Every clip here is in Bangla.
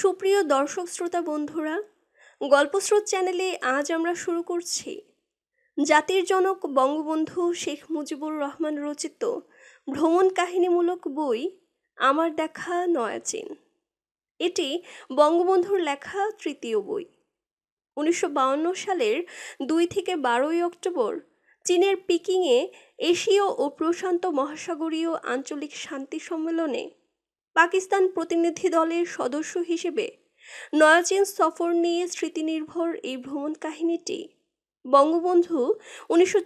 সুপ্রিয় দর্শক শ্রোতা বন্ধুরা গল্পস্রোত চ্যানেলে আজ আমরা শুরু করছি জাতির জনক বঙ্গবন্ধু শেখ মুজিবুর রহমান রচিত ভ্রমণ কাহিনীমূলক বই আমার দেখা নয়াচীন এটি বঙ্গবন্ধুর লেখা তৃতীয় বই উনিশশো সালের দুই থেকে বারোই অক্টোবর চীনের পিকিংয়ে এশীয় ও প্রশান্ত মহাসাগরীয় আঞ্চলিক শান্তি সম্মেলনে পাকিস্তান প্রতিনিধি দলের সদস্য হিসেবে নয়াচীন সফর নিয়ে স্মৃতিনির্ভর এই ভ্রমণ কাহিনীটি বঙ্গবন্ধু উনিশশো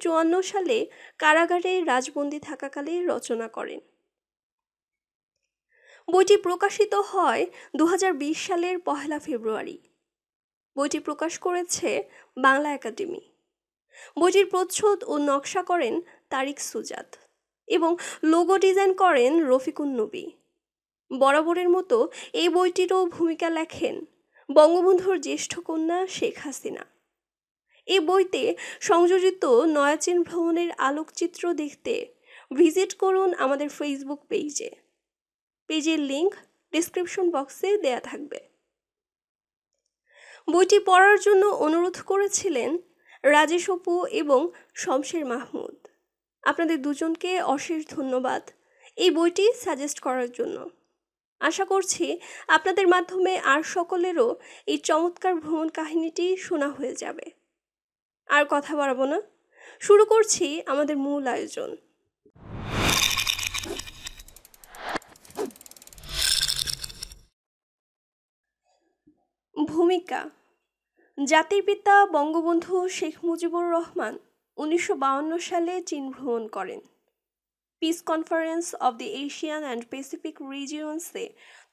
সালে কারাগারে রাজবন্দী থাকাকালে রচনা করেন বইটি প্রকাশিত হয় দু সালের পহেলা ফেব্রুয়ারি বইটি প্রকাশ করেছে বাংলা একাডেমি বইটির প্রচ্ছদ ও নকশা করেন তারিক সুজাত এবং লোগো ডিজাইন করেন রফিকুন নবী বরাবরের মতো এই বইটিরও ভূমিকা লেখেন বঙ্গবন্ধুর জ্যেষ্ঠ কন্যা শেখ হাসিনা এই বইতে সংযোজিত নয়াচীন ভ্রমণের আলোকচিত্র দেখতে ভিজিট করুন আমাদের ফেসবুক পেজে পেজের লিংক ডিসক্রিপশন বক্সে দেয়া থাকবে বইটি পড়ার জন্য অনুরোধ করেছিলেন রাজেশ অপু এবং শমশের মাহমুদ আপনাদের দুজনকে অশেষ ধন্যবাদ এই বইটি সাজেস্ট করার জন্য আশা করছি আপনাদের মাধ্যমে আর সকলেরও এই চমৎকার ভ্রমণ কাহিনীটি শোনা হয়ে যাবে আর কথা বাড়াবো না শুরু করছি আমাদের মূল আয়োজন ভূমিকা জাতির পিতা বঙ্গবন্ধু শেখ মুজিবুর রহমান উনিশশো সালে চীন ভ্রমণ করেন peace conference of the Asian and Pacific রিজিয়নসে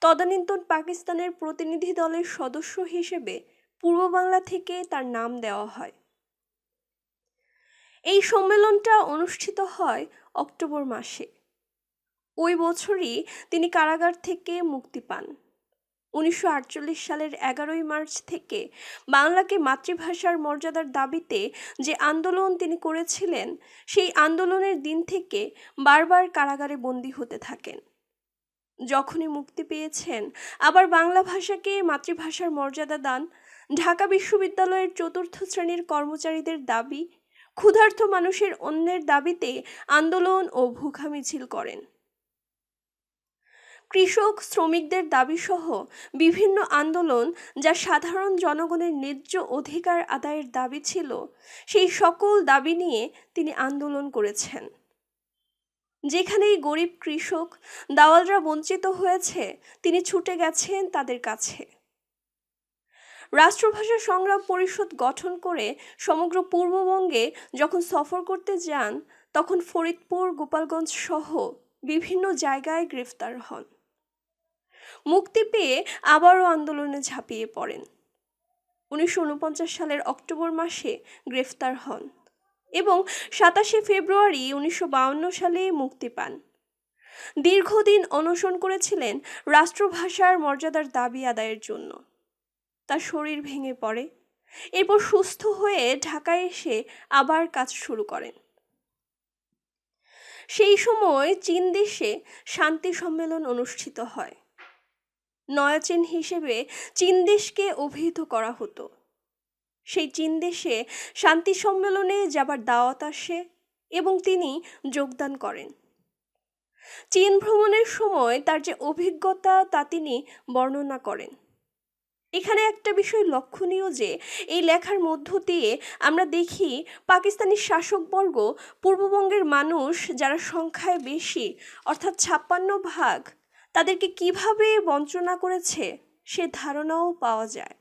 তদানীন্তন পাকিস্তানের প্রতিনিধি দলের সদস্য হিসেবে পূর্ব বাংলা থেকে তার নাম দেওয়া হয় এই সম্মেলনটা অনুষ্ঠিত হয় অক্টোবর মাসে ওই বছরই তিনি কারাগার থেকে মুক্তি পান উনিশশো সালের এগারোই মার্চ থেকে বাংলাকে মাতৃভাষার মর্যাদার দাবিতে যে আন্দোলন তিনি করেছিলেন সেই আন্দোলনের দিন থেকে বারবার কারাগারে বন্দী হতে থাকেন যখনই মুক্তি পেয়েছেন আবার বাংলা ভাষাকে মাতৃভাষার মর্যাদা দান ঢাকা বিশ্ববিদ্যালয়ের চতুর্থ শ্রেণীর কর্মচারীদের দাবি ক্ষুধার্থ মানুষের অন্যের দাবিতে আন্দোলন ও ভুখা মিছিল করেন কৃষক শ্রমিকদের দাবিসহ বিভিন্ন আন্দোলন যা সাধারণ জনগণের ন্যায্য অধিকার আদায়ের দাবি ছিল সেই সকল দাবি নিয়ে তিনি আন্দোলন করেছেন যেখানেই গরিব কৃষক দাওয়ালরা বঞ্চিত হয়েছে তিনি ছুটে গেছেন তাদের কাছে রাষ্ট্রভাষা সংগ্রাম পরিষদ গঠন করে সমগ্র পূর্ববঙ্গে যখন সফর করতে যান তখন ফরিদপুর গোপালগঞ্জ সহ বিভিন্ন জায়গায় গ্রেফতার হন মুক্তি পেয়ে আবারও আন্দোলনে ঝাঁপিয়ে পড়েন উনিশশো সালের অক্টোবর মাসে গ্রেফতার হন এবং সাতাশে ফেব্রুয়ারি উনিশশো সালে মুক্তি পান দীর্ঘদিন অনশন করেছিলেন রাষ্ট্রভাষার মর্যাদার দাবি আদায়ের জন্য তার শরীর ভেঙে পড়ে এরপর সুস্থ হয়ে ঢাকায় এসে আবার কাজ শুরু করেন সেই সময় চীন দেশে শান্তি সম্মেলন অনুষ্ঠিত হয় নয়াচীন হিসেবে চীনদেশকে অভিহিত করা হতো সেই চীনদেশে শান্তি সম্মেলনে যাবার দাওয়াত আসে এবং তিনি যোগদান করেন চীন ভ্রমণের সময় তার যে অভিজ্ঞতা তা তিনি বর্ণনা করেন এখানে একটা বিষয় লক্ষণীয় যে এই লেখার মধ্য দিয়ে আমরা দেখি পাকিস্তানি শাসকবর্গ পূর্ববঙ্গের মানুষ যারা সংখ্যায় বেশি অর্থাৎ ছাপ্পান্ন ভাগ তাদেরকে কিভাবে বঞ্চনা করেছে সে ধারণাও পাওয়া যায়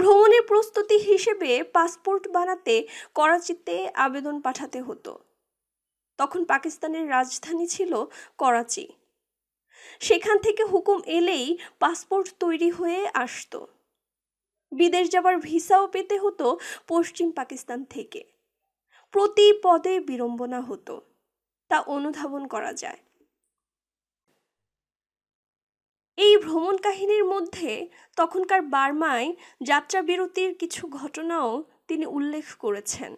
ভ্রমণের প্রস্তুতি হিসেবে পাসপোর্ট বানাতে করাচিতে আবেদন পাঠাতে হতো তখন পাকিস্তানের রাজধানী ছিল করাচি সেখান থেকে হুকুম এলেই পাসপোর্ট তৈরি হয়ে আসত বিদেশ যাবার ভিসাও পেতে হতো পশ্চিম পাকিস্তান থেকে প্রতি পদে বিড়ম্বনা হতো তা অনুধাবন করা যায় এই ভ্রমণ কাহিনীর মধ্যে তখনকার বার্মায় যাত্রা বিরতির কিছু ঘটনাও তিনি উল্লেখ করেছেন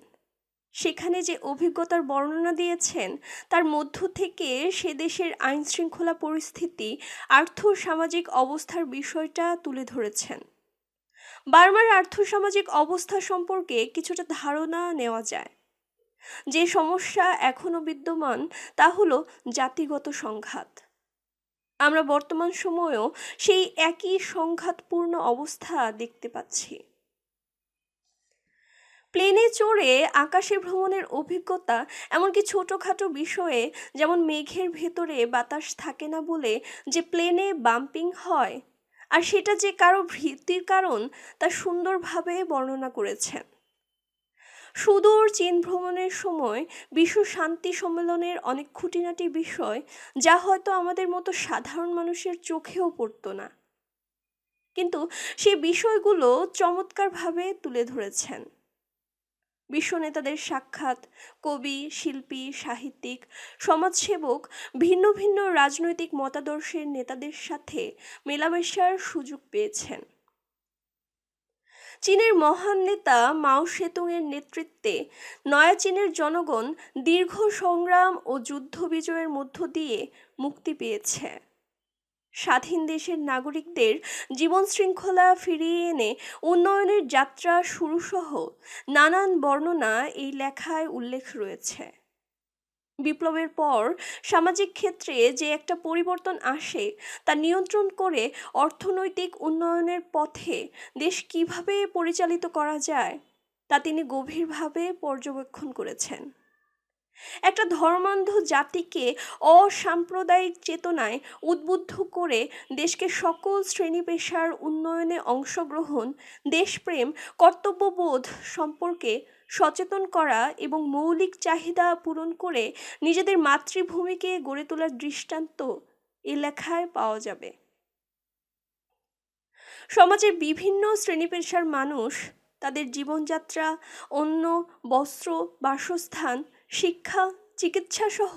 সেখানে যে অভিজ্ঞতার বর্ণনা দিয়েছেন তার মধ্য থেকে সে দেশের আইন শৃঙ্খলা পরিস্থিতি আর্থ সামাজিক অবস্থার বিষয়টা তুলে ধরেছেন বার্মার আর্থ সামাজিক অবস্থা সম্পর্কে কিছুটা ধারণা নেওয়া যায় যে সমস্যা এখনও বিদ্যমান তা হলো জাতিগত সংঘাত আমরা বর্তমান সময়েও সেই একই সংঘাতপূর্ণ অবস্থা দেখতে পাচ্ছি প্লেনে চড়ে আকাশে ভ্রমণের অভিজ্ঞতা এমনকি ছোটোখাটো বিষয়ে যেমন মেঘের ভেতরে বাতাস থাকে না বলে যে প্লেনে বাম্পিং হয় আর সেটা যে কারো ভীতির কারণ তা সুন্দরভাবে বর্ণনা করেছেন সুদূর চীন ভ্রমণের সময় বিশ্ব শান্তি সম্মেলনের অনেক খুঁটিনাটি বিষয় যা হয়তো আমাদের মতো সাধারণ মানুষের চোখেও পড়তো না কিন্তু সেই বিষয়গুলো চমৎকারভাবে তুলে ধরেছেন বিশ্ব নেতাদের সাক্ষাৎ কবি শিল্পী সাহিত্যিক সমাজসেবক ভিন্ন ভিন্ন রাজনৈতিক মতাদর্শের নেতাদের সাথে মেলামেশার সুযোগ পেয়েছেন চীনের মহান নেতা মাও সেতুংয়ের নেতৃত্বে নয়া চীনের জনগণ দীর্ঘ সংগ্রাম ও যুদ্ধ বিজয়ের মধ্য দিয়ে মুক্তি পেয়েছে স্বাধীন দেশের নাগরিকদের জীবন শৃঙ্খলা ফিরিয়ে এনে উন্নয়নের যাত্রা শুরুসহ নানান বর্ণনা এই লেখায় উল্লেখ রয়েছে বিপ্লবের পর সামাজিক ক্ষেত্রে যে একটা পরিবর্তন আসে তা নিয়ন্ত্রণ করে অর্থনৈতিক উন্নয়নের পথে দেশ কিভাবে পরিচালিত করা যায় তা তিনি গভীরভাবে পর্যবেক্ষণ করেছেন একটা ধর্মান্ধ জাতিকে অসাম্প্রদায়িক চেতনায় উদ্বুদ্ধ করে দেশকে সকল শ্রেণী পেশার উন্নয়নে অংশগ্রহণ দেশপ্রেম কর্তব্যবোধ সম্পর্কে সচেতন করা এবং মৌলিক চাহিদা পূরণ করে নিজেদের মাতৃভূমিকে গড়ে তোলার দৃষ্টান্ত এ লেখায় পাওয়া যাবে সমাজের বিভিন্ন শ্রেণী পেশার মানুষ তাদের জীবনযাত্রা অন্য বস্ত্র বাসস্থান শিক্ষা চিকিৎসা সহ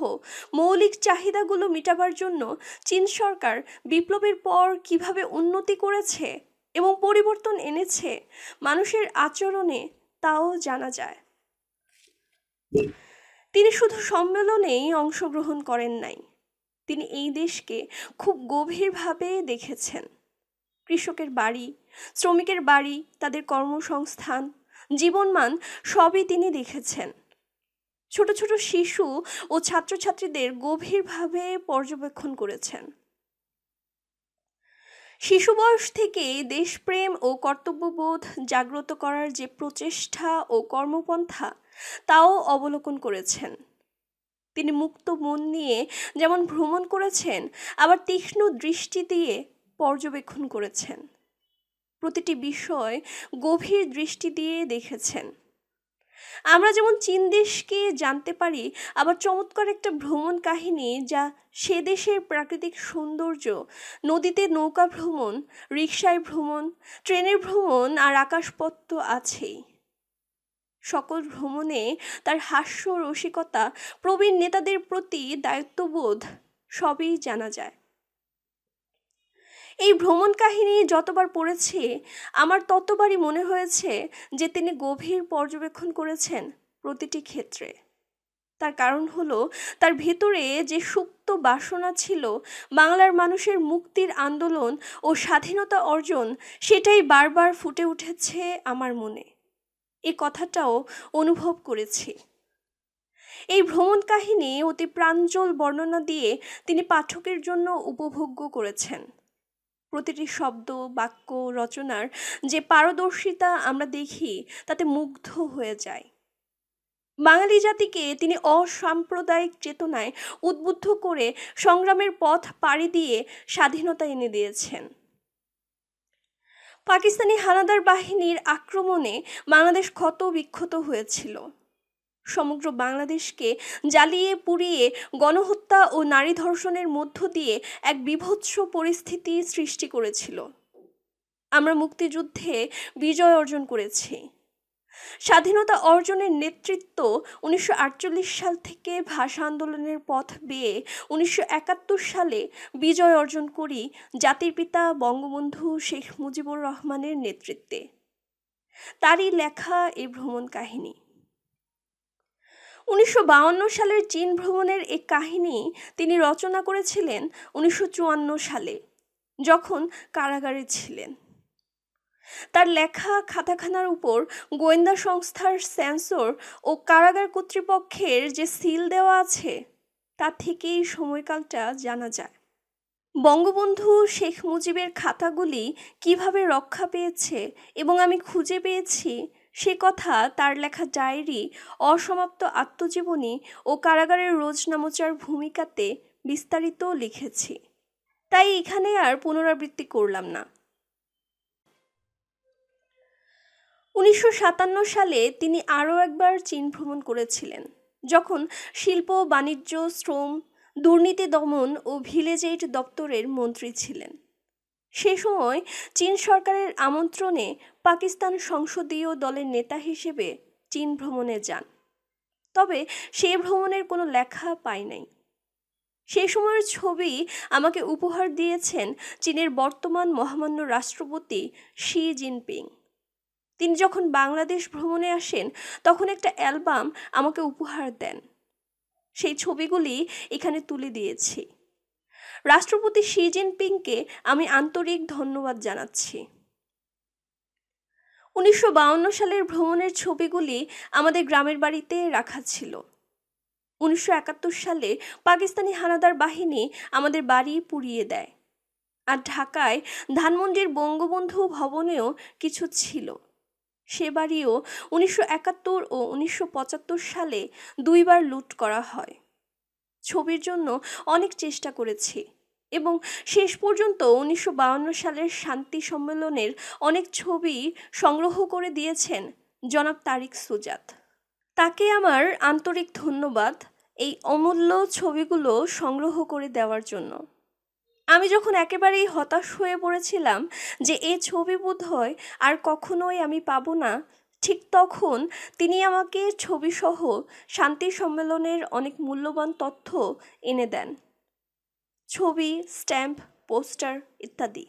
মৌলিক চাহিদাগুলো মেটাবার জন্য চীন সরকার বিপ্লবের পর কিভাবে উন্নতি করেছে এবং পরিবর্তন এনেছে মানুষের আচরণে তাও জানা যায় তিনি শুধু সম্মেলনেই অংশগ্রহণ করেন নাই তিনি এই দেশকে খুব গভীরভাবে দেখেছেন কৃষকের বাড়ি শ্রমিকের বাড়ি তাদের কর্মসংস্থান জীবনমান সবই তিনি দেখেছেন ছোট ছোট শিশু ও ছাত্রছাত্রীদের গভীরভাবে পর্যবেক্ষণ করেছেন শিশু বয়স থেকে দেশপ্রেম ও কর্তব্যবোধ জাগ্রত করার যে প্রচেষ্টা ও কর্মপন্থা তাও অবলোকন করেছেন তিনি মুক্ত মন নিয়ে যেমন ভ্রমণ করেছেন আবার তীক্ষ্ণ দৃষ্টি দিয়ে পর্যবেক্ষণ করেছেন প্রতিটি বিষয় গভীর দৃষ্টি দিয়ে দেখেছেন আমরা যেমন চীন দেশকে জানতে পারি আবার চমৎকার একটা ভ্রমণ কাহিনী যা সে দেশের প্রাকৃতিক সৌন্দর্য নদীতে নৌকা ভ্রমণ রিক্সায় ভ্রমণ ট্রেনের ভ্রমণ আর আকাশপথ তো আছেই সকল ভ্রমণে তার হাস্য রসিকতা প্রবীণ নেতাদের প্রতি দায়িত্ববোধ সবই জানা যায় এই ভ্রমণ কাহিনী যতবার পড়েছি আমার ততবারই মনে হয়েছে যে তিনি গভীর পর্যবেক্ষণ করেছেন প্রতিটি ক্ষেত্রে তার কারণ হলো তার ভেতরে যে সুপ্ত বাসনা ছিল বাংলার মানুষের মুক্তির আন্দোলন ও স্বাধীনতা অর্জন সেটাই বারবার ফুটে উঠেছে আমার মনে এ কথাটাও অনুভব করেছি এই ভ্রমণ কাহিনী অতি প্রাঞ্জল বর্ণনা দিয়ে তিনি পাঠকের জন্য উপভোগ্য করেছেন প্রতিটি শব্দ বাক্য রচনার যে পারদর্শিতা আমরা দেখি তাতে মুগ্ধ হয়ে যায় বাঙালি জাতিকে তিনি অসাম্প্রদায়িক চেতনায় উদ্বুদ্ধ করে সংগ্রামের পথ পাড়ি দিয়ে স্বাধীনতা এনে দিয়েছেন পাকিস্তানি হানাদার বাহিনীর আক্রমণে বাংলাদেশ ক্ষত বিক্ষত হয়েছিল সমগ্র বাংলাদেশকে জ্বালিয়ে পুড়িয়ে গণহত্যা ও নারী ধর্ষণের মধ্য দিয়ে এক বিভৎস পরিস্থিতি সৃষ্টি করেছিল আমরা মুক্তিযুদ্ধে বিজয় অর্জন করেছি স্বাধীনতা অর্জনের নেতৃত্ব উনিশশো সাল থেকে ভাষা আন্দোলনের পথ বেয়ে উনিশশো সালে বিজয় অর্জন করি জাতির পিতা বঙ্গবন্ধু শেখ মুজিবুর রহমানের নেতৃত্বে তারই লেখা এই ভ্রমণ কাহিনী উনিশশো সালের চীন ভ্রমণের এ কাহিনী তিনি রচনা করেছিলেন উনিশশো সালে যখন কারাগারে ছিলেন তার লেখা খাতাখানার উপর গোয়েন্দা সংস্থার সেন্সর ও কারাগার কর্তৃপক্ষের যে সিল দেওয়া আছে তা থেকেই সময়কালটা জানা যায় বঙ্গবন্ধু শেখ মুজিবের খাতাগুলি কিভাবে রক্ষা পেয়েছে এবং আমি খুঁজে পেয়েছি সে কথা তার লেখা ডায়েরি অসমাপ্ত আত্মজীবনী ও কারাগারের রোজনামোচার ভূমিকাতে বিস্তারিত লিখেছি তাই এখানে আর পুনরাবৃত্তি করলাম না উনিশশো সালে তিনি আরও একবার চীন ভ্রমণ করেছিলেন যখন শিল্প বাণিজ্য শ্রম দুর্নীতি দমন ও ভিলেজ এইড দপ্তরের মন্ত্রী ছিলেন সে সময় চীন সরকারের আমন্ত্রণে পাকিস্তান সংসদীয় দলের নেতা হিসেবে চীন ভ্রমণে যান তবে সে ভ্রমণের কোনো লেখা পাই নাই সেই সময়ের ছবি আমাকে উপহার দিয়েছেন চীনের বর্তমান মহামান্য রাষ্ট্রপতি শি জিনপিং তিনি যখন বাংলাদেশ ভ্রমণে আসেন তখন একটা অ্যালবাম আমাকে উপহার দেন সেই ছবিগুলি এখানে তুলে দিয়েছি রাষ্ট্রপতি শি জিনপিংকে আমি আন্তরিক ধন্যবাদ জানাচ্ছি উনিশশো সালের ভ্রমণের ছবিগুলি আমাদের গ্রামের বাড়িতে রাখা ছিল উনিশশো সালে পাকিস্তানি হানাদার বাহিনী আমাদের বাড়ি পুড়িয়ে দেয় আর ঢাকায় ধানমন্ডির বঙ্গবন্ধু ভবনেও কিছু ছিল সে বাড়িও উনিশশো একাত্তর ও উনিশশো সালে দুইবার লুট করা হয় ছবির জন্য অনেক চেষ্টা করেছি এবং শেষ পর্যন্ত উনিশশো সালের শান্তি সম্মেলনের অনেক ছবি সংগ্রহ করে দিয়েছেন জনাব তারিক সুজাত তাকে আমার আন্তরিক ধন্যবাদ এই অমূল্য ছবিগুলো সংগ্রহ করে দেওয়ার জন্য আমি যখন একেবারেই হতাশ হয়ে পড়েছিলাম যে এ ছবি বোধ হয় আর কখনোই আমি পাবো না ঠিক তখন তিনি আমাকে ছবিসহ শান্তি সম্মেলনের অনেক মূল্যবান তথ্য এনে দেন ছবি স্ট্যাম্প পোস্টার ইত্যাদি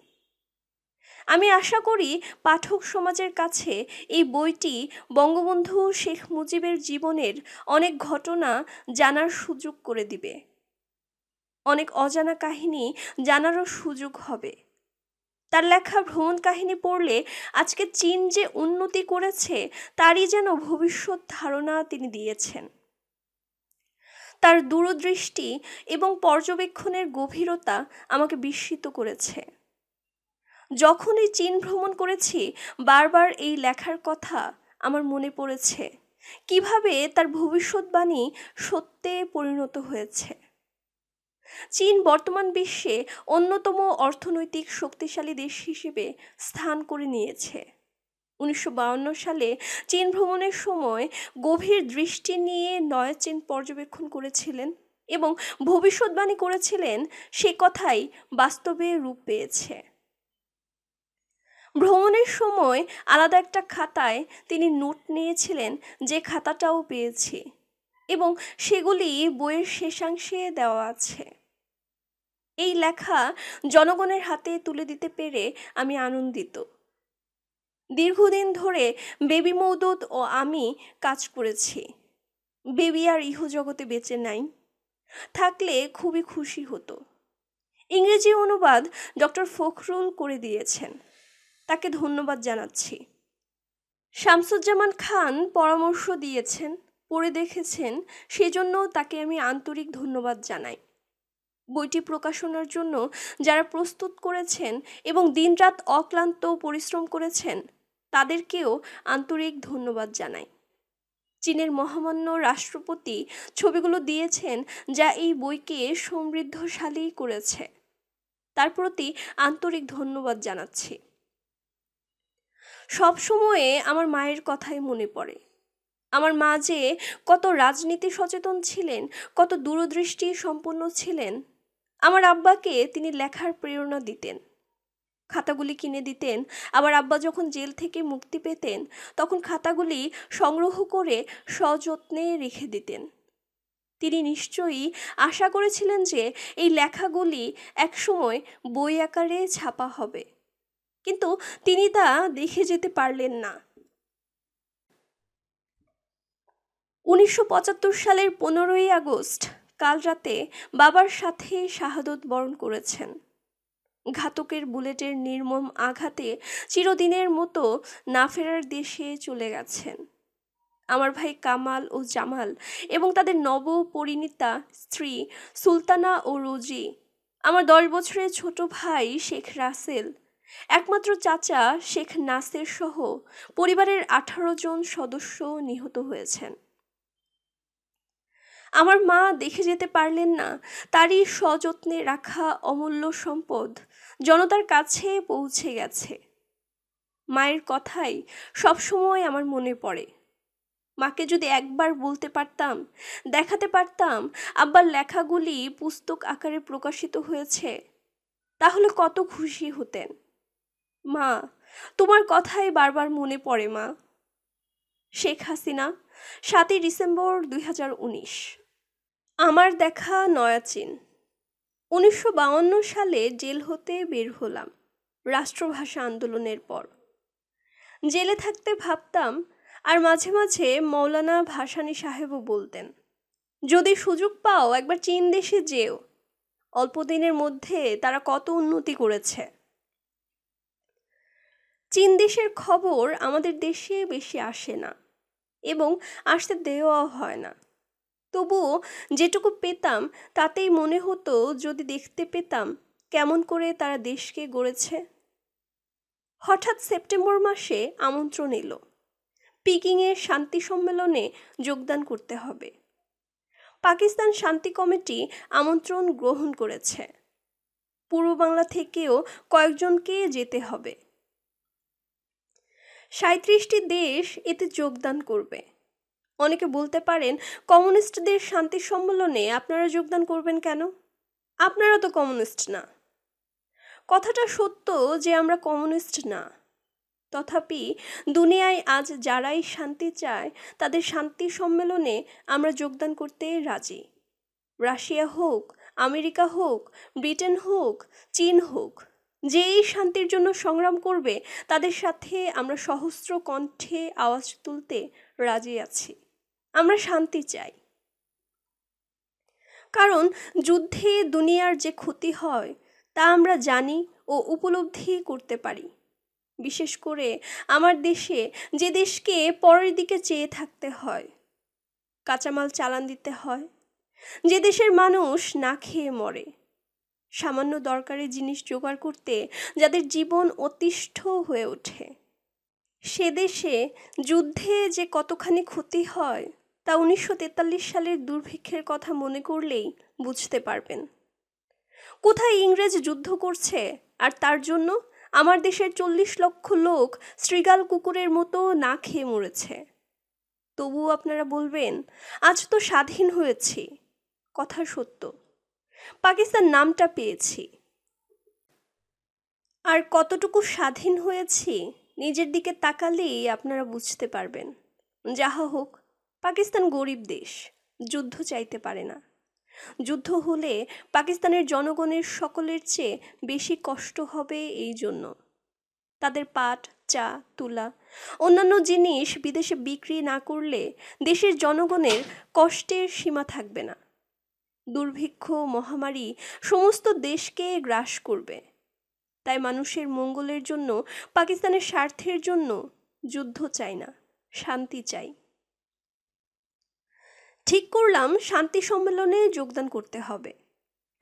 আমি আশা করি পাঠক সমাজের কাছে এই বইটি বঙ্গবন্ধু শেখ মুজিবের জীবনের অনেক ঘটনা জানার সুযোগ করে দিবে অনেক অজানা কাহিনী জানারও সুযোগ হবে তার লেখা ভ্রমণ কাহিনী পড়লে আজকে চীন যে উন্নতি করেছে তারই যেন ভবিষ্যৎ ধারণা তিনি দিয়েছেন তার দূরদৃষ্টি এবং পর্যবেক্ষণের গভীরতা আমাকে বিস্মিত করেছে যখনই চীন ভ্রমণ করেছি বারবার এই লেখার কথা আমার মনে পড়েছে কিভাবে তার ভবিষ্যৎবাণী সত্যে পরিণত হয়েছে চীন বর্তমান বিশ্বে অন্যতম অর্থনৈতিক শক্তিশালী দেশ হিসেবে স্থান করে নিয়েছে উনিশশো সালে চীন ভ্রমণের সময় গভীর দৃষ্টি নিয়ে নয় চীন পর্যবেক্ষণ করেছিলেন এবং ভবিষ্যৎবাণী করেছিলেন সে কথাই বাস্তবে রূপ পেয়েছে ভ্রমণের সময় আলাদা একটা খাতায় তিনি নোট নিয়েছিলেন যে খাতাটাও পেয়েছি এবং সেগুলি বইয়ের শেষাংশে দেওয়া আছে এই লেখা জনগণের হাতে তুলে দিতে পেরে আমি আনন্দিত দীর্ঘদিন ধরে বেবি মৌদুদ ও আমি কাজ করেছি বেবি আর ইহজগতে বেঁচে নাই থাকলে খুবই খুশি হতো ইংরেজি অনুবাদ ডক্টর ফখরুল করে দিয়েছেন তাকে ধন্যবাদ জানাচ্ছি শামসুজ্জামান খান পরামর্শ দিয়েছেন পড়ে দেখেছেন সেজন্য তাকে আমি আন্তরিক ধন্যবাদ জানাই বইটি প্রকাশনার জন্য যারা প্রস্তুত করেছেন এবং দিনরাত অক্লান্ত পরিশ্রম করেছেন তাদেরকেও আন্তরিক ধন্যবাদ জানাই চীনের মহামান্য রাষ্ট্রপতি ছবিগুলো দিয়েছেন যা এই বইকে সমৃদ্ধশালী করেছে তার প্রতি আন্তরিক ধন্যবাদ জানাচ্ছি সব সময়ে আমার মায়ের কথাই মনে পড়ে আমার মা যে কত রাজনীতি সচেতন ছিলেন কত দূরদৃষ্টি সম্পন্ন ছিলেন আমার আব্বাকে তিনি লেখার প্রেরণা দিতেন খাতাগুলি কিনে দিতেন আবার আব্বা যখন জেল থেকে মুক্তি পেতেন তখন খাতাগুলি সংগ্রহ করে সযত্নে রেখে দিতেন তিনি নিশ্চয়ই আশা করেছিলেন যে এই লেখাগুলি একসময় বই আকারে ছাপা হবে কিন্তু তিনি তা দেখে যেতে পারলেন না উনিশশো সালের পনেরোই আগস্ট কাল রাতে বাবার সাথে শাহাদত বরণ করেছেন ঘাতকের বুলেটের নির্মম আঘাতে চিরদিনের মতো না ফেরার দেশে চলে গেছেন আমার ভাই কামাল ও জামাল এবং তাদের নব পরিণীতা স্ত্রী সুলতানা ও রোজি আমার দশ বছরের ছোট ভাই শেখ রাসেল একমাত্র চাচা শেখ নাসের সহ পরিবারের আঠারো জন সদস্য নিহত হয়েছেন আমার মা দেখে যেতে পারলেন না তারই সযত্নে রাখা অমূল্য সম্পদ জনতার কাছে পৌঁছে গেছে মায়ের কথাই সবসময় আমার মনে পড়ে মাকে যদি একবার বলতে পারতাম দেখাতে পারতাম আব্বার লেখাগুলি পুস্তক আকারে প্রকাশিত হয়েছে তাহলে কত খুশি হতেন মা তোমার কথাই বারবার মনে পড়ে মা শেখ হাসিনা সাতই ডিসেম্বর দুই আমার দেখা নয়াচীন উনিশশো বাউন্ন সালে জেল হতে বের হলাম রাষ্ট্রভাষা আন্দোলনের পর জেলে থাকতে ভাবতাম আর মাঝে মাঝে মৌলানা ভাসানী সাহেবও বলতেন যদি সুযোগ পাও একবার চীন দেশে যেও অল্প দিনের মধ্যে তারা কত উন্নতি করেছে চীন দেশের খবর আমাদের দেশে বেশি আসে না এবং আসতে দেওয়াও হয় না তবুও যেটুকু পেতাম তাতেই মনে হতো যদি দেখতে পেতাম কেমন করে তারা দেশকে গড়েছে হঠাৎ সেপ্টেম্বর মাসে আমন্ত্রণ এলো পিকিংয়ের শান্তি সম্মেলনে যোগদান করতে হবে পাকিস্তান শান্তি কমিটি আমন্ত্রণ গ্রহণ করেছে পূর্ব বাংলা থেকেও কয়েকজনকে যেতে হবে সাঁত্রিশটি দেশ এতে যোগদান করবে অনেকে বলতে পারেন কমিউনিস্টদের শান্তি সম্মেলনে আপনারা যোগদান করবেন কেন আপনারা তো কমিউনিস্ট না কথাটা সত্য যে আমরা কমিউনিস্ট না তথাপি দুনিয়ায় আজ যারাই শান্তি চায় তাদের শান্তি সম্মেলনে আমরা যোগদান করতে রাজি রাশিয়া হোক আমেরিকা হোক ব্রিটেন হোক চীন হোক যেই শান্তির জন্য সংগ্রাম করবে তাদের সাথে আমরা সহস্র কণ্ঠে আওয়াজ তুলতে রাজি আছি আমরা শান্তি চাই কারণ যুদ্ধে দুনিয়ার যে ক্ষতি হয় তা আমরা জানি ও উপলব্ধি করতে পারি বিশেষ করে আমার দেশে যে দেশকে পরের দিকে চেয়ে থাকতে হয় কাঁচামাল চালান দিতে হয় যে দেশের মানুষ না খেয়ে মরে সামান্য দরকারি জিনিস জোগাড় করতে যাদের জীবন অতিষ্ঠ হয়ে ওঠে সে দেশে যুদ্ধে যে কতখানি ক্ষতি হয় তা উনিশশো সালের দুর্ভিক্ষের কথা মনে করলেই বুঝতে পারবেন কোথায় ইংরেজ যুদ্ধ করছে আর তার জন্য আমার দেশের চল্লিশ লক্ষ লোক শ্রীগাল কুকুরের মতো না খেয়ে মরেছে তবুও আপনারা বলবেন আজ তো স্বাধীন হয়েছি কথা সত্য পাকিস্তান নামটা পেয়েছি আর কতটুকু স্বাধীন হয়েছি নিজের দিকে তাকালেই আপনারা বুঝতে পারবেন যাহা হোক পাকিস্তান গরিব দেশ যুদ্ধ চাইতে পারে না যুদ্ধ হলে পাকিস্তানের জনগণের সকলের চেয়ে বেশি কষ্ট হবে এই জন্য তাদের পাট চা তুলা অন্যান্য জিনিস বিদেশে বিক্রি না করলে দেশের জনগণের কষ্টের সীমা থাকবে না দুর্ভিক্ষ মহামারী সমস্ত দেশকে গ্রাস করবে তাই মানুষের মঙ্গলের জন্য পাকিস্তানের স্বার্থের জন্য যুদ্ধ চাই না শান্তি চাই ঠিক করলাম শান্তি সম্মেলনে যোগদান করতে হবে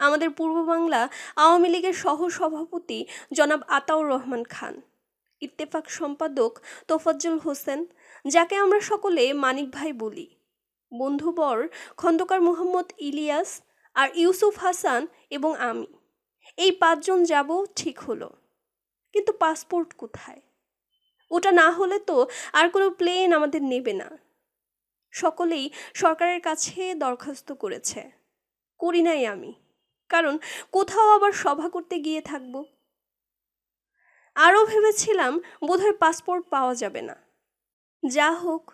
আমাদের পূর্ব বাংলা আওয়ামী লীগের সহসভাপতি জনাব আতাউর রহমান খান ইত্তেফাক সম্পাদক তোফাজ্জল হোসেন যাকে আমরা সকলে মানিক ভাই বলি বন্ধুবর খন্দকার মোহাম্মদ ইলিয়াস আর ইউসুফ হাসান এবং আমি এই পাঁচজন যাব ঠিক হলো কিন্তু পাসপোর্ট কোথায় ওটা না হলে তো আর কোনো প্লেন আমাদের নেবে না সকলেই সরকারের কাছে দরখাস্ত করেছে করি নাই আমি কারণ কোথাও আবার সভা করতে গিয়ে থাকব আরও ভেবেছিলাম বোধহয় পাসপোর্ট পাওয়া যাবে না যা হোক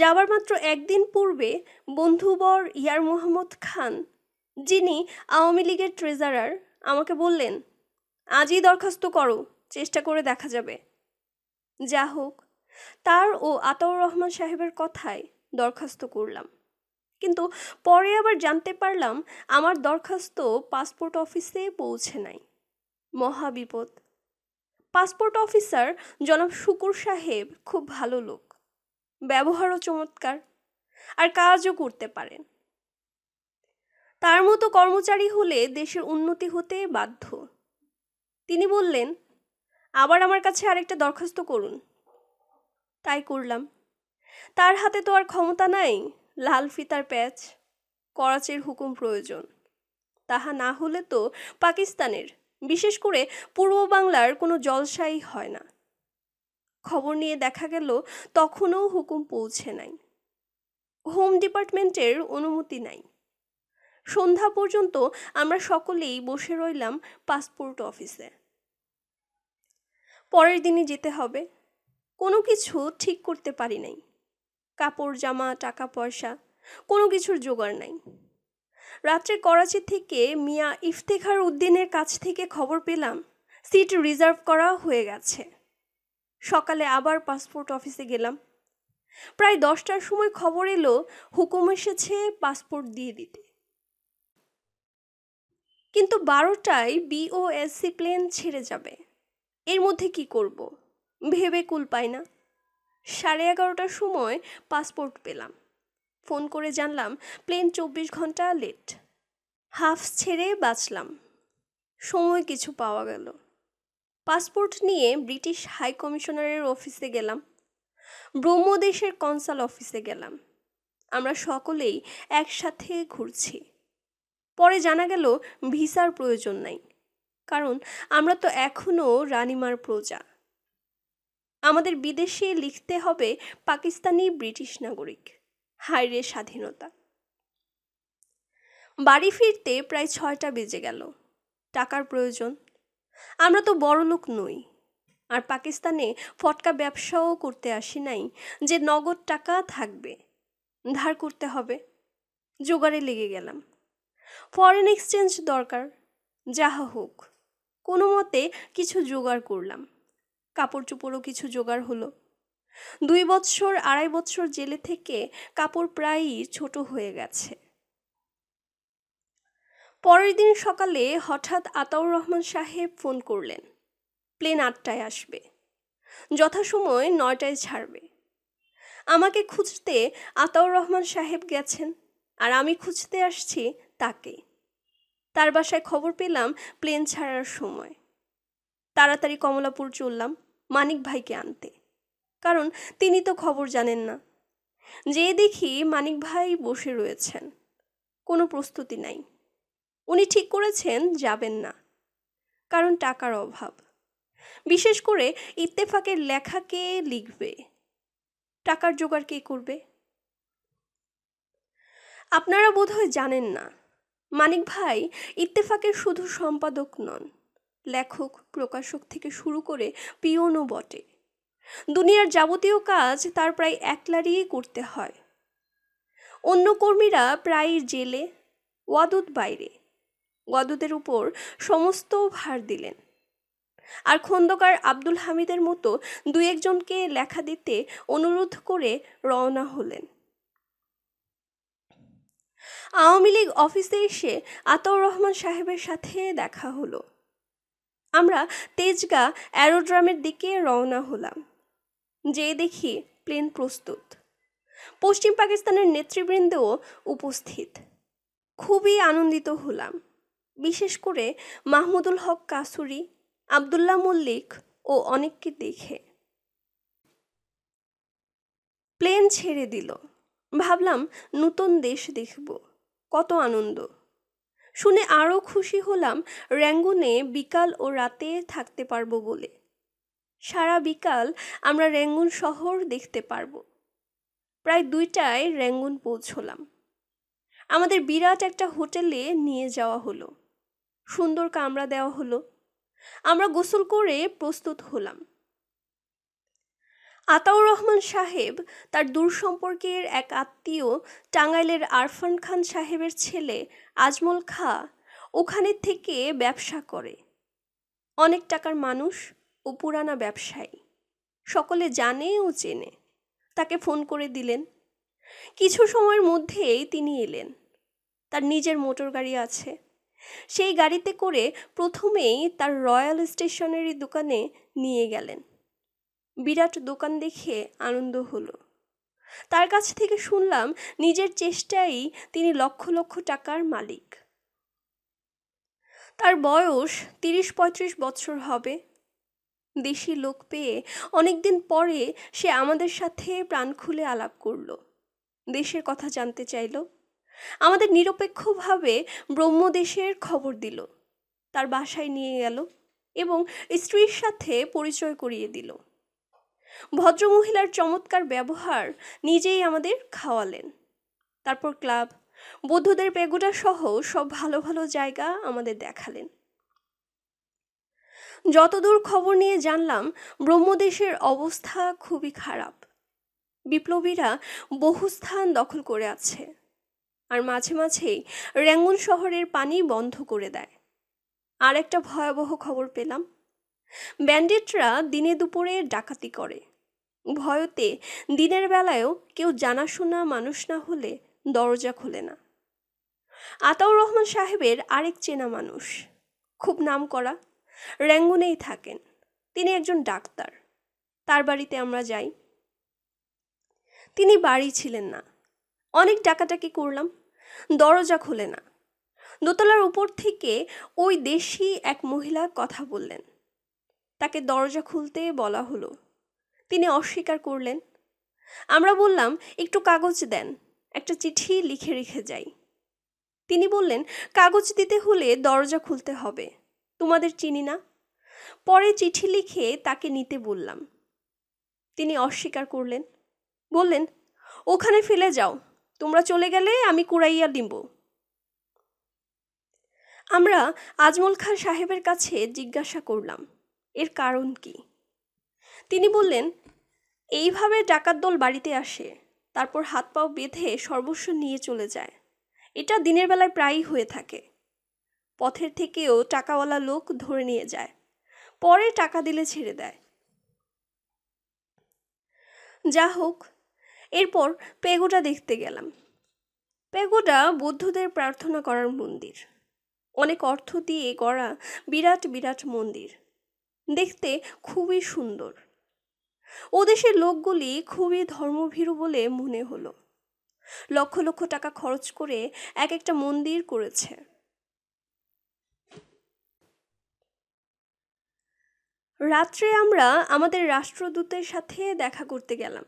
যাবার মাত্র একদিন পূর্বে বন্ধুবর ইয়ার মোহাম্মদ খান যিনি আওয়ামী লীগের ট্রেজারার আমাকে বললেন আজই দরখাস্ত করো চেষ্টা করে দেখা যাবে যা হোক তার ও আতাউর রহমান সাহেবের কথায় দরখাস্ত করলাম কিন্তু পরে আবার জানতে পারলাম আমার দরখাস্ত পাসপোর্ট অফিসে পৌঁছে নাই মহাবিপদ পাসপোর্ট অফিসার জনাব শুকুর সাহেব খুব ভালো লোক ব্যবহারও চমৎকার আর কাজও করতে পারেন তার মতো কর্মচারী হলে দেশের উন্নতি হতে বাধ্য তিনি বললেন আবার আমার কাছে আরেকটা দরখাস্ত করুন তাই করলাম তার হাতে তো আর ক্ষমতা নাই লাল ফিতার প্যাচ করাচির হুকুম প্রয়োজন তাহা না হলে তো পাকিস্তানের বিশেষ করে পূর্ব বাংলার কোনো জলসাই হয় না খবর নিয়ে দেখা গেল তখনও হুকুম পৌঁছে নাই হোম ডিপার্টমেন্টের অনুমতি নাই সন্ধ্যা পর্যন্ত আমরা সকলেই বসে রইলাম পাসপোর্ট অফিসে পরের দিনই যেতে হবে কোনো কিছু ঠিক করতে পারি নাই কাপড় জামা টাকা পয়সা কোনো কিছুর জোগাড় নাই রাত্রে করাচি থেকে মিয়া ইফতেখার উদ্দিনের কাছ থেকে খবর পেলাম সিট রিজার্ভ করা হয়ে গেছে সকালে আবার পাসপোর্ট অফিসে গেলাম প্রায় দশটার সময় খবর এলো হুকুম এসেছে পাসপোর্ট দিয়ে দিতে কিন্তু বারোটায় বিওএসসি প্লেন ছেড়ে যাবে এর মধ্যে কি করব ভেবে কুল পাই না সাড়ে এগারোটার সময় পাসপোর্ট পেলাম ফোন করে জানলাম প্লেন চব্বিশ ঘন্টা লেট হাফ ছেড়ে বাঁচলাম সময় কিছু পাওয়া গেল পাসপোর্ট নিয়ে ব্রিটিশ হাই কমিশনারের অফিসে গেলাম ব্রহ্মদেশের কনসাল অফিসে গেলাম আমরা সকলেই একসাথে ঘুরছি পরে জানা গেল ভিসার প্রয়োজন নাই কারণ আমরা তো এখনও রানিমার প্রজা আমাদের বিদেশে লিখতে হবে পাকিস্তানি ব্রিটিশ নাগরিক হাইরে স্বাধীনতা বাড়ি ফিরতে প্রায় ছয়টা বেজে গেল টাকার প্রয়োজন আমরা তো বড় লোক নই আর পাকিস্তানে ফটকা ব্যবসাও করতে আসি নাই যে নগদ টাকা থাকবে ধার করতে হবে জোগাড়ে লেগে গেলাম ফরেন এক্সচেঞ্জ দরকার যাহা হোক কোনো মতে কিছু জোগাড় করলাম কাপড় চোপড়ও কিছু জোগাড় হলো দুই বৎসর আড়াই বৎসর জেলে থেকে কাপড় প্রায়ই ছোট হয়ে গেছে পরের দিন সকালে হঠাৎ আতাউর রহমান সাহেব ফোন করলেন প্লেন আটটায় আসবে যথাসময় নয়টায় ছাড়বে আমাকে খুঁজতে আতাউর রহমান সাহেব গেছেন আর আমি খুঁজতে আসছি তাকে তার বাসায় খবর পেলাম প্লেন ছাড়ার সময় তাড়াতাড়ি কমলাপুর চললাম মানিক ভাইকে আনতে কারণ তিনি তো খবর জানেন না যে দেখি মানিক ভাই বসে রয়েছেন কোনো প্রস্তুতি নাই উনি ঠিক করেছেন যাবেন না কারণ টাকার অভাব বিশেষ করে ইত্তেফাকের লেখা কে লিখবে টাকার জোগাড় কে করবে আপনারা বোধহয় জানেন না মানিক ভাই ইত্তেফাকের শুধু সম্পাদক নন লেখক প্রকাশক থেকে শুরু করে পিয়নও বটে দুনিয়ার যাবতীয় কাজ তার প্রায় একলারিয়ে করতে হয় অন্য কর্মীরা প্রায় জেলে ওয়াদুদ বাইরে ওয়াদুদের উপর সমস্ত ভার দিলেন আর খন্দকার আব্দুল হামিদের মতো দু একজনকে লেখা দিতে অনুরোধ করে রওনা হলেন আওয়ামী লীগ অফিসে এসে আতাউর রহমান সাহেবের সাথে দেখা হলো আমরা তেজগা অ্যারোড্রামের দিকে রওনা হলাম যে দেখি প্লেন প্রস্তুত পশ্চিম পাকিস্তানের নেতৃবৃন্দও উপস্থিত খুবই আনন্দিত হলাম বিশেষ করে মাহমুদুল হক কাসুরি আবদুল্লাহ মল্লিক ও অনেককে দেখে প্লেন ছেড়ে দিল ভাবলাম নতুন দেশ দেখব কত আনন্দ শুনে আরও খুশি হলাম র্যাঙ্গুনে বিকাল ও রাতে থাকতে পারবো বলে সারা বিকাল আমরা র্যাঙ্গুন শহর দেখতে পারবো প্রায় দুইটায় র্যাঙ্গুন পৌঁছলাম আমাদের বিরাট একটা হোটেলে নিয়ে যাওয়া হলো সুন্দর কামরা দেওয়া হলো আমরা গোসল করে প্রস্তুত হলাম আতাউর রহমান সাহেব তার দূর সম্পর্কের এক আত্মীয় টাঙ্গাইলের আরফান খান সাহেবের ছেলে আজমল খা ওখানে থেকে ব্যবসা করে অনেক টাকার মানুষ ও পুরানা ব্যবসায়ী সকলে জানে ও চেনে তাকে ফোন করে দিলেন কিছু সময়ের মধ্যেই তিনি এলেন তার নিজের মোটর গাড়ি আছে সেই গাড়িতে করে প্রথমেই তার রয়্যাল স্টেশনারি দোকানে নিয়ে গেলেন বিরাট দোকান দেখে আনন্দ হলো তার কাছ থেকে শুনলাম নিজের চেষ্টাই তিনি লক্ষ লক্ষ টাকার মালিক তার বয়স তিরিশ পঁয়ত্রিশ বছর হবে দেশি লোক পেয়ে অনেকদিন পরে সে আমাদের সাথে প্রাণ খুলে আলাপ করল দেশের কথা জানতে চাইল আমাদের নিরপেক্ষভাবে ব্রহ্মদেশের খবর দিল তার বাসায় নিয়ে গেল এবং স্ত্রীর সাথে পরিচয় করিয়ে দিল ভদ্রমহিলার চমৎকার ব্যবহার নিজেই আমাদের খাওয়ালেন তারপর ক্লাব বৌদ্ধদের পেগুটা সহ সব ভালো ভালো জায়গা আমাদের দেখালেন যতদূর খবর নিয়ে জানলাম ব্রহ্মদেশের অবস্থা খুবই খারাপ বিপ্লবীরা বহু স্থান দখল করে আছে আর মাঝে মাঝেই র্যাঙ্গুন শহরের পানি বন্ধ করে দেয় আর একটা ভয়াবহ খবর পেলাম ব্যান্ডেটরা দিনে দুপুরে ডাকাতি করে ভয়তে দিনের বেলায়ও কেউ জানাশোনা মানুষ না হলে দরজা খোলে না আতাউর রহমান সাহেবের আরেক চেনা মানুষ খুব নাম করা র্যাঙ্গুনেই থাকেন তিনি একজন ডাক্তার তার বাড়িতে আমরা যাই তিনি বাড়ি ছিলেন না অনেক ডাকাটাকি করলাম দরজা খোলে না দোতলার উপর থেকে ওই দেশি এক মহিলা কথা বললেন তাকে দরজা খুলতে বলা হলো তিনি অস্বীকার করলেন আমরা বললাম একটু কাগজ দেন একটা চিঠি লিখে রেখে যাই তিনি বললেন কাগজ দিতে হলে দরজা খুলতে হবে তোমাদের চিনি না পরে চিঠি লিখে তাকে নিতে বললাম তিনি অস্বীকার করলেন বললেন ওখানে ফেলে যাও তোমরা চলে গেলে আমি কুড়াইয়া দিব আমরা আজমল খান সাহেবের কাছে জিজ্ঞাসা করলাম এর কারণ কি তিনি বললেন এইভাবে ডাকাত দল বাড়িতে আসে তারপর হাত পাও বেঁধে সর্বস্ব নিয়ে চলে যায় এটা দিনের বেলায় প্রায়ই হয়ে থাকে পথের থেকেও টাকাওয়ালা লোক ধরে নিয়ে যায় পরে টাকা দিলে ছেড়ে দেয় যা হোক এরপর পেগোটা দেখতে গেলাম পেগোটা বৌদ্ধদের প্রার্থনা করার মন্দির অনেক অর্থ দিয়ে গড়া বিরাট বিরাট মন্দির দেখতে খুবই সুন্দর ও দেশের লোকগুলি খুবই ধর্মভীরু বলে মনে হলো লক্ষ লক্ষ টাকা খরচ করে এক একটা মন্দির করেছে রাত্রে আমরা আমাদের রাষ্ট্রদূতের সাথে দেখা করতে গেলাম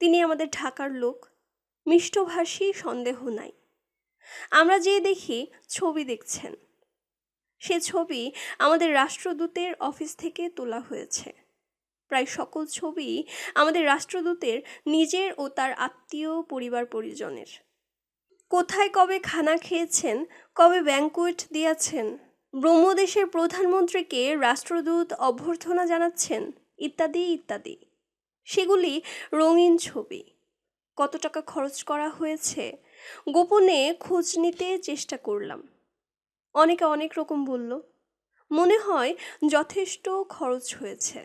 তিনি আমাদের ঢাকার লোক মিষ্টভাষী সন্দেহ নাই আমরা যেয়ে দেখি ছবি দেখছেন সে ছবি আমাদের রাষ্ট্রদূতের অফিস থেকে তোলা হয়েছে প্রায় সকল ছবি আমাদের রাষ্ট্রদূতের নিজের ও তার আত্মীয় পরিবার পরিজনের কোথায় কবে খানা খেয়েছেন কবে ব্যাঙ্কুয়েট দিয়েছেন ব্রহ্মদেশের প্রধানমন্ত্রীকে রাষ্ট্রদূত অভ্যর্থনা জানাচ্ছেন ইত্যাদি ইত্যাদি সেগুলি রঙিন ছবি কত টাকা খরচ করা হয়েছে গোপনে খোঁজ নিতে চেষ্টা করলাম অনেকে অনেক রকম বলল মনে হয় যথেষ্ট খরচ হয়েছে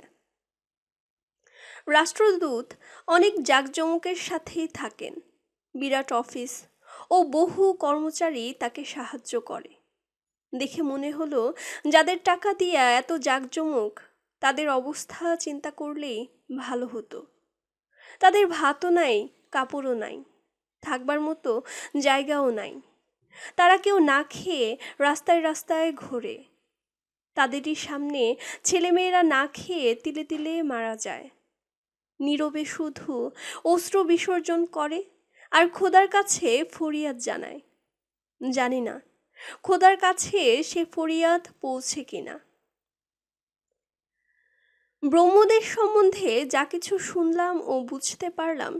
রাষ্ট্রদূত অনেক জাঁকজমকের সাথেই থাকেন বিরাট অফিস ও বহু কর্মচারী তাকে সাহায্য করে দেখে মনে হলো যাদের টাকা দিয়া এত জাঁকজমক তাদের অবস্থা চিন্তা করলেই ভালো হতো তাদের ভাতও নাই কাপড়ও নাই থাকবার মতো জায়গাও নাই তারা কেউ না খেয়ে রাস্তায় রাস্তায় ঘোরে তাদেরই সামনে ছেলেমেয়েরা না খেয়ে তিলে তিলে মারা যায় নীরবে শুধু অশ্রু বিসর্জন করে আর খোদার কাছে ফরিয়াদ জানায় জানি না খোদার কাছে সে ফরিয়াদ পৌঁছে কিনা ব্রহ্মদের সম্বন্ধে যা কিছু শুনলাম ও বুঝতে পারলাম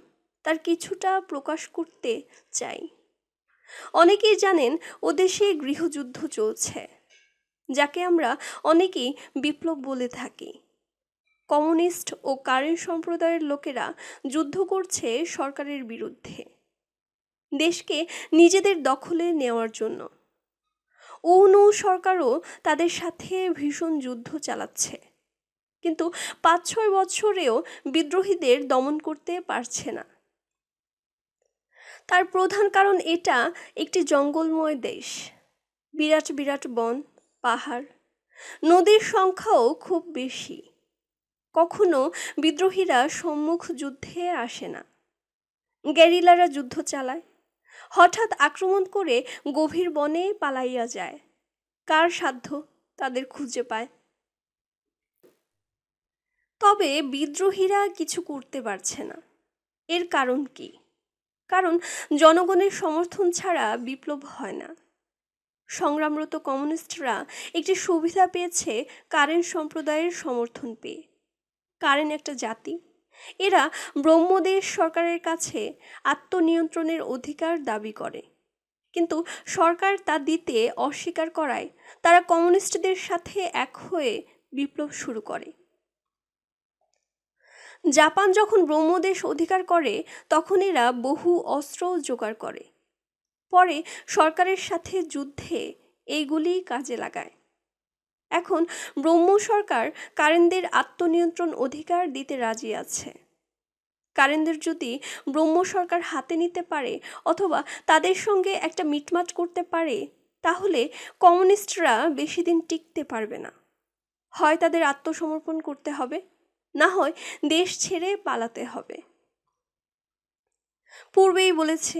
তার কিছুটা প্রকাশ করতে চাই অনেকেই জানেন ও দেশে গৃহযুদ্ধ চলছে যাকে আমরা অনেকেই বিপ্লব বলে থাকি কমিউনিস্ট ও কারেন সম্প্রদায়ের লোকেরা যুদ্ধ করছে সরকারের বিরুদ্ধে দেশকে নিজেদের দখলে নেওয়ার জন্য উনু সরকারও তাদের সাথে ভীষণ যুদ্ধ চালাচ্ছে কিন্তু পাঁচ ছয় বছরেও বিদ্রোহীদের দমন করতে পারছে না তার প্রধান কারণ এটা একটি জঙ্গলময় দেশ বিরাট বিরাট বন পাহাড় নদীর সংখ্যাও খুব বেশি কখনো বিদ্রোহীরা সম্মুখ যুদ্ধে আসে না গ্যারিলারা যুদ্ধ চালায় হঠাৎ আক্রমণ করে গভীর বনে পালাইয়া যায় কার সাধ্য তাদের খুঁজে পায় তবে বিদ্রোহীরা কিছু করতে পারছে না এর কারণ কী কারণ জনগণের সমর্থন ছাড়া বিপ্লব হয় না সংগ্রামরত কমিউনিস্টরা একটি সুবিধা পেয়েছে কারেন সম্প্রদায়ের সমর্থন পেয়ে কারেন একটা জাতি এরা ব্রহ্মদেশ সরকারের কাছে আত্মনিয়ন্ত্রণের অধিকার দাবি করে কিন্তু সরকার তা দিতে অস্বীকার করায় তারা কমিউনিস্টদের সাথে এক হয়ে বিপ্লব শুরু করে জাপান যখন ব্রহ্মদেশ অধিকার করে তখন এরা বহু অস্ত্র জোগাড় করে পরে সরকারের সাথে যুদ্ধে এইগুলি কাজে লাগায় এখন ব্রহ্ম সরকার কারেন্দের আত্মনিয়ন্ত্রণ অধিকার দিতে রাজি আছে কারেন্দের যদি ব্রহ্ম সরকার হাতে নিতে পারে অথবা তাদের সঙ্গে একটা মিটমাট করতে পারে তাহলে কমিউনিস্টরা বেশি দিন টিকতে পারবে না হয় তাদের আত্মসমর্পণ করতে হবে না হয় দেশ ছেড়ে পালাতে হবে পূর্বেই বলেছি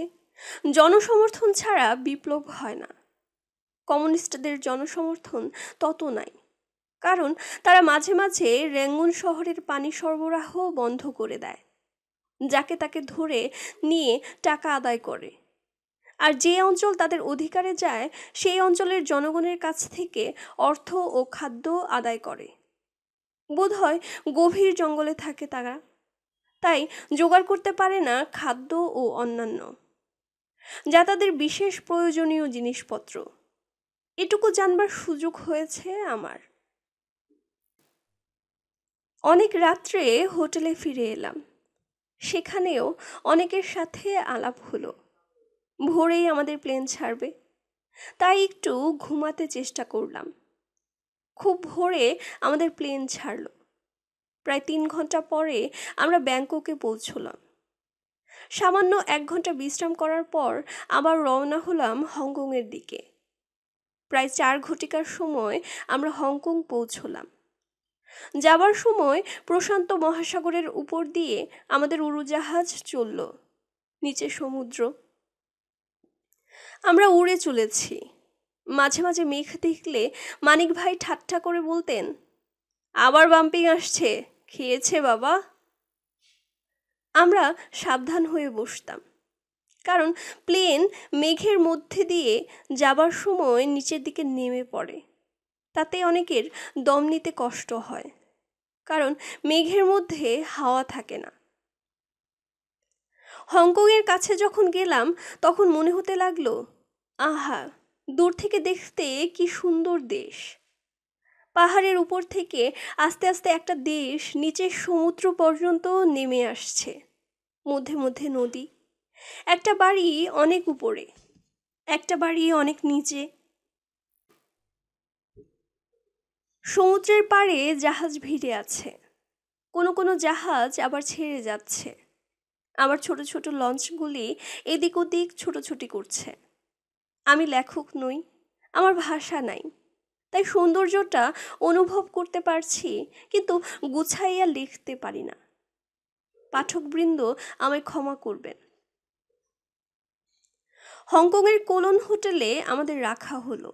জনসমর্থন ছাড়া বিপ্লব হয় না কমিউনিস্টদের জনসমর্থন তত নাই কারণ তারা মাঝে মাঝে রেঙ্গুন শহরের পানি সরবরাহ বন্ধ করে দেয় যাকে তাকে ধরে নিয়ে টাকা আদায় করে আর যে অঞ্চল তাদের অধিকারে যায় সেই অঞ্চলের জনগণের কাছ থেকে অর্থ ও খাদ্য আদায় করে বোধহয় গভীর জঙ্গলে থাকে তারা তাই জোগাড় করতে পারে না খাদ্য ও অন্যান্য যা তাদের বিশেষ প্রয়োজনীয় জিনিসপত্র এটুকু জানবার সুযোগ হয়েছে আমার অনেক রাত্রে হোটেলে ফিরে এলাম সেখানেও অনেকের সাথে আলাপ হলো ভোরেই আমাদের প্লেন ছাড়বে তাই একটু ঘুমাতে চেষ্টা করলাম খুব ভোরে আমাদের প্লেন ছাড়ল প্রায় তিন ঘন্টা পরে আমরা ব্যাংককে পৌঁছলাম সামান্য এক ঘন্টা বিশ্রাম করার পর আবার রওনা হলাম হংকংয়ের দিকে প্রায় চার ঘটিকার সময় আমরা হংকং পৌঁছলাম যাবার সময় প্রশান্ত মহাসাগরের উপর দিয়ে আমাদের উড়োজাহাজ চলল নিচে সমুদ্র আমরা উড়ে চলেছি মাঝে মাঝে মেঘ দেখলে মানিক ভাই ঠাট্টা করে বলতেন আবার বাম্পিং আসছে খেয়েছে বাবা আমরা সাবধান হয়ে বসতাম কারণ প্লেন মেঘের মধ্যে দিয়ে যাবার সময় নিচের দিকে নেমে পড়ে তাতে অনেকের দম নিতে কষ্ট হয় কারণ মেঘের মধ্যে হাওয়া থাকে না হংকংয়ের কাছে যখন গেলাম তখন মনে হতে লাগলো আহা দূর থেকে দেখতে কি সুন্দর দেশ পাহাড়ের উপর থেকে আস্তে আস্তে একটা দেশ নিচে সমুদ্র পর্যন্ত নেমে আসছে মধ্যে মধ্যে নদী একটা বাড়ি অনেক উপরে একটা বাড়ি অনেক নিচে সমুদ্রের পাড়ে জাহাজ ভিড়ে আছে কোনো কোনো জাহাজ আবার ছেড়ে যাচ্ছে আবার ছোট ছোট লঞ্চগুলি এদিক ওদিক ছোটোছুটি করছে আমি লেখক নই আমার ভাষা নাই তাই সৌন্দর্যটা অনুভব করতে পারছি কিন্তু গুছাইয়া লিখতে পারি না পাঠকবৃন্দ আমায় ক্ষমা করবেন হংকংয়ের কোলন হোটেলে আমাদের রাখা হলো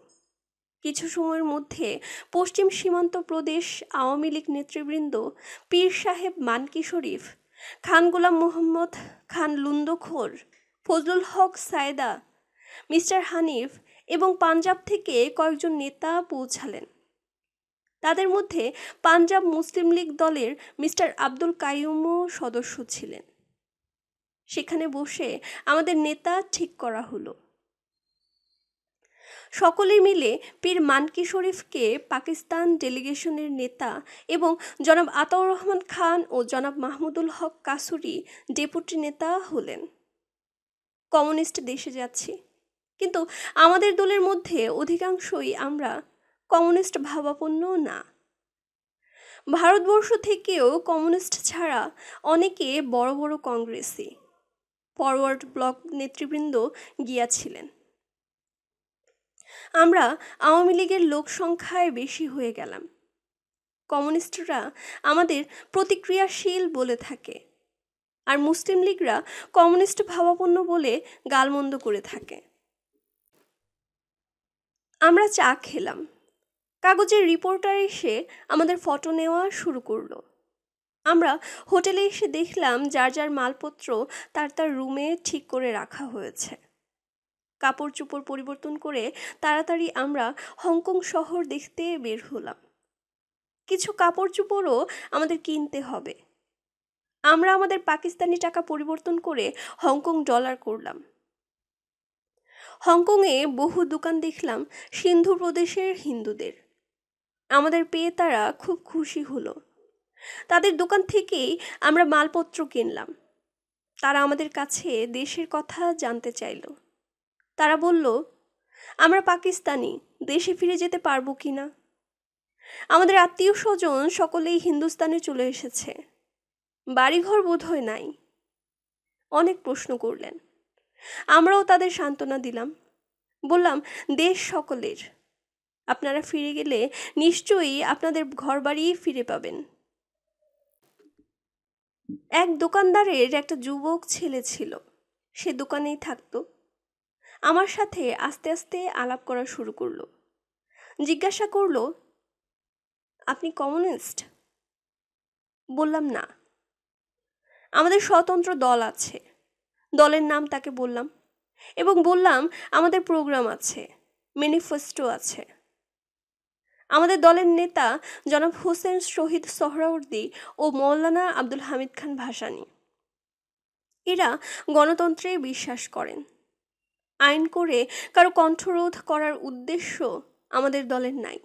কিছু সময়ের মধ্যে পশ্চিম সীমান্ত প্রদেশ আওয়ামী লীগ নেতৃবৃন্দ পীর সাহেব মানকি শরীফ খান গোলাম মোহাম্মদ খান লুন্দখোর ফজলুল হক সায়দা মিস্টার হানিফ এবং পাঞ্জাব থেকে কয়েকজন নেতা পৌঁছালেন তাদের মধ্যে পাঞ্জাব মুসলিম লীগ দলের মিস্টার আব্দুল কাইমও সদস্য ছিলেন সেখানে বসে আমাদের নেতা ঠিক করা হলো সকলে মিলে পীর মানকি শরীফকে পাকিস্তান ডেলিগেশনের নেতা এবং জনাব আতাউর রহমান খান ও জনাব মাহমুদুল হক কাসুরি ডেপুটি নেতা হলেন কমিউনিস্ট দেশে যাচ্ছি কিন্তু আমাদের দলের মধ্যে অধিকাংশই আমরা কমিউনিস্ট ভাবাপন্ন না ভারতবর্ষ থেকেও কমিউনিস্ট ছাড়া অনেকে বড় বড় কংগ্রেসি ফরওয়ার্ড ব্লক নেতৃবৃন্দ গিয়াছিলেন আমরা আওয়ামী লীগের লোক সংখ্যায় বেশি হয়ে গেলাম কমিউনিস্টরা আমাদের প্রতিক্রিয়াশীল বলে থাকে আর মুসলিম লীগরা কমিউনিস্ট ভাবাপন্ন বলে গালমন্দ করে থাকে আমরা চা খেলাম কাগজের রিপোর্টার এসে আমাদের ফটো নেওয়া শুরু করলো আমরা হোটেলে এসে দেখলাম যার যার মালপত্র তার তার রুমে ঠিক করে রাখা হয়েছে কাপড় চুপড় পরিবর্তন করে তাড়াতাড়ি আমরা হংকং শহর দেখতে বের হলাম কিছু কাপড় চোপড়ও আমাদের কিনতে হবে আমরা আমাদের পাকিস্তানি টাকা পরিবর্তন করে হংকং ডলার করলাম হংকংয়ে বহু দোকান দেখলাম সিন্ধু প্রদেশের হিন্দুদের আমাদের পেয়ে তারা খুব খুশি হলো তাদের দোকান থেকেই আমরা মালপত্র কিনলাম তারা আমাদের কাছে দেশের কথা জানতে চাইল তারা বলল আমরা পাকিস্তানি দেশে ফিরে যেতে পারবো কি না আমাদের আত্মীয় স্বজন সকলেই হিন্দুস্তানে চলে এসেছে বাড়িঘর বোধ হয় নাই অনেক প্রশ্ন করলেন আমরাও তাদের সান্ত্বনা দিলাম বললাম দেশ সকলের আপনারা ফিরে গেলে নিশ্চয়ই আপনাদের ঘরবাড়ি ফিরে পাবেন এক দোকানদারের একটা যুবক ছেলে ছিল সে দোকানেই থাকতো আমার সাথে আস্তে আস্তে আলাপ করা শুরু করলো জিজ্ঞাসা করল আপনি কমিউনিস্ট বললাম না আমাদের স্বতন্ত্র দল আছে দলের নাম তাকে বললাম এবং বললাম আমাদের প্রোগ্রাম আছে ম্যানিফেস্টো আছে আমাদের দলের নেতা জনাব হোসেন শহীদ সোহরাউদ্দি ও মৌলানা আব্দুল হামিদ খান ভাসানী এরা গণতন্ত্রে বিশ্বাস করেন আইন করে কারো কণ্ঠরোধ করার উদ্দেশ্য আমাদের দলের নাই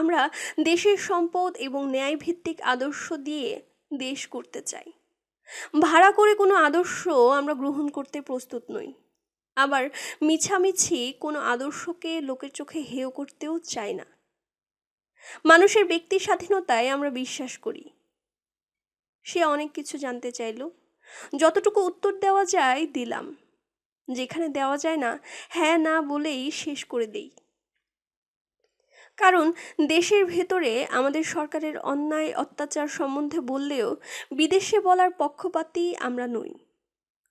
আমরা দেশের সম্পদ এবং ন্যায়ভিত্তিক আদর্শ দিয়ে দেশ করতে চাই ভাড়া করে কোনো আদর্শ আমরা গ্রহণ করতে প্রস্তুত নই আবার মিছামিছি কোনো আদর্শকে লোকের চোখে হেয় করতেও চাই না মানুষের ব্যক্তি স্বাধীনতায় আমরা বিশ্বাস করি সে অনেক কিছু জানতে চাইল যতটুকু উত্তর দেওয়া যায় দিলাম যেখানে দেওয়া যায় না হ্যাঁ না বলেই শেষ করে দেই কারণ দেশের ভেতরে আমাদের সরকারের অন্যায় অত্যাচার সম্বন্ধে বললেও বিদেশে বলার পক্ষপাতি আমরা নই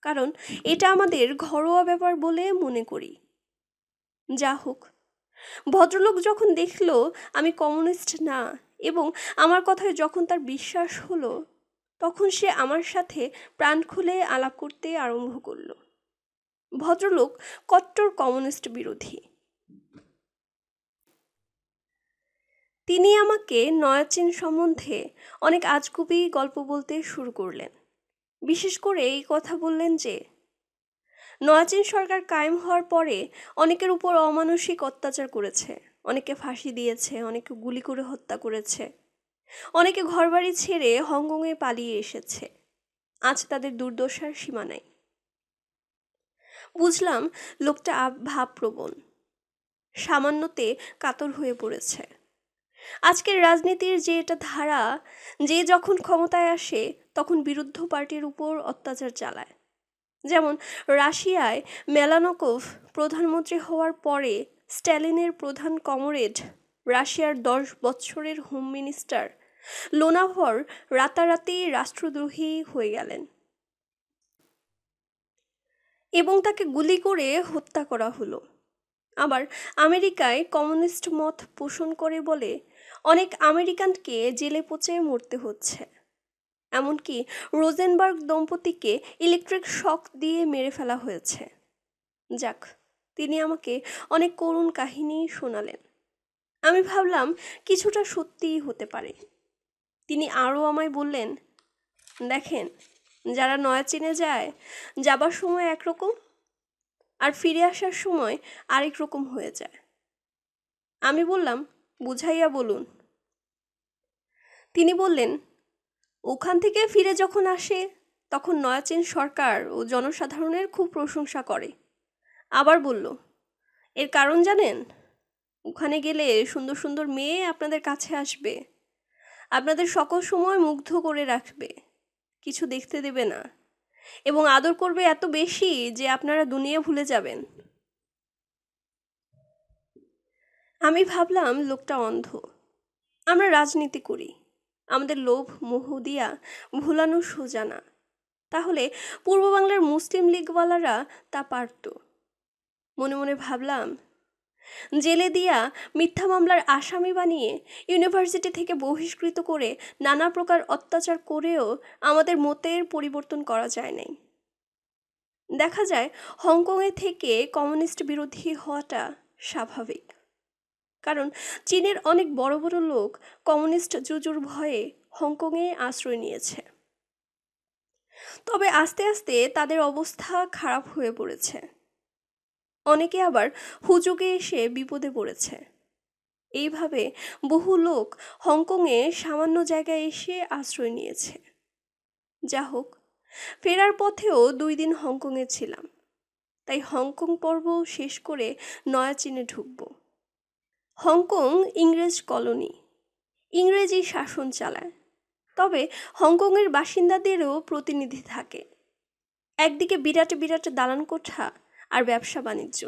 কারণ এটা আমাদের ঘরোয়া ব্যাপার বলে মনে করি যা হোক ভদ্রলোক যখন দেখল আমি কমিউনিস্ট না এবং আমার কথায় যখন তার বিশ্বাস হলো তখন সে আমার সাথে প্রাণ খুলে আলাপ করতে আরম্ভ করল ভদ্রলোক কট্টর কমিউনিস্ট বিরোধী তিনি আমাকে নয়াচীন সম্বন্ধে অনেক আজগুবি গল্প বলতে শুরু করলেন বিশেষ করে এই কথা বললেন যে নয়াচীন সরকার কায়েম হওয়ার পরে অনেকের উপর অমানসিক অত্যাচার করেছে অনেকে ফাঁসি দিয়েছে অনেকে গুলি করে হত্যা করেছে অনেকে ঘরবাড়ি ছেড়ে হংকংয়ে পালিয়ে এসেছে আজ তাদের দুর্দশার সীমা নাই বুঝলাম লোকটা ভাবপ্রবণ সামান্যতে কাতর হয়ে পড়েছে আজকের রাজনীতির যে এটা ধারা যে যখন ক্ষমতায় আসে তখন বিরুদ্ধ পার্টির উপর অত্যাচার চালায় যেমন রাশিয়ায় মেলানকোভ প্রধানমন্ত্রী হওয়ার পরে স্ট্যালিনের প্রধান কমরেড রাশিয়ার দশ বছরের হোম মিনিস্টার লোনাভর রাতারাতি রাষ্ট্রদ্রোহী হয়ে গেলেন এবং তাকে গুলি করে হত্যা করা হলো আবার আমেরিকায় কমিউনিস্ট মত পোষণ করে বলে অনেক আমেরিকানকে জেলে পচে মরতে হচ্ছে এমনকি রোজেনবার্গ দম্পতিকে ইলেকট্রিক শক দিয়ে মেরে ফেলা হয়েছে যাক তিনি আমাকে অনেক করুণ কাহিনী শোনালেন আমি ভাবলাম কিছুটা সত্যিই হতে পারে তিনি আরও আমায় বললেন দেখেন যারা নয়া চিনে যায় যাবার সময় একরকম আর ফিরে আসার সময় আরেক রকম হয়ে যায় আমি বললাম বুঝাইয়া বলুন তিনি বললেন ওখান থেকে ফিরে যখন আসে তখন নয়াচীন সরকার ও জনসাধারণের খুব প্রশংসা করে আবার বলল এর কারণ জানেন ওখানে গেলে সুন্দর সুন্দর মেয়ে আপনাদের কাছে আসবে আপনাদের সকল সময় মুগ্ধ করে রাখবে কিছু দেখতে দেবে না এবং আদর করবে এত বেশি যে আপনারা দুনিয়া ভুলে যাবেন আমি ভাবলাম লোকটা অন্ধ আমরা রাজনীতি করি আমাদের লোভ মোহ দিয়া ভুলানো সোজানা তাহলে পূর্ব বাংলার মুসলিম লীগওয়ালারা তা পারত মনে মনে ভাবলাম জেলে দিয়া মিথ্যা মামলার আসামি বানিয়ে ইউনিভার্সিটি থেকে বহিষ্কৃত করে নানা প্রকার অত্যাচার করেও আমাদের মতের পরিবর্তন করা যায় নাই দেখা যায় হংকংয়ে থেকে কমিউনিস্ট বিরোধী হওয়াটা স্বাভাবিক কারণ চীনের অনেক বড় বড় লোক কমিউনিস্ট জুজুর ভয়ে হংকংয়ে আশ্রয় নিয়েছে তবে আস্তে আস্তে তাদের অবস্থা খারাপ হয়ে পড়েছে অনেকে আবার হুজুগে এসে বিপদে পড়েছে এইভাবে বহু লোক হংকংয়ে সামান্য জায়গায় এসে আশ্রয় নিয়েছে যা হোক ফেরার পথেও দুই দিন হংকংয়ে ছিলাম তাই হংকং পর্ব শেষ করে নয়া চীনে ঢুকবো হংকং ইংরেজ কলোনি ইংরেজি শাসন চালায় তবে হংকংয়ের বাসিন্দাদেরও প্রতিনিধি থাকে একদিকে বিরাট বিরাট দালান কোঠা আর ব্যবসা বাণিজ্য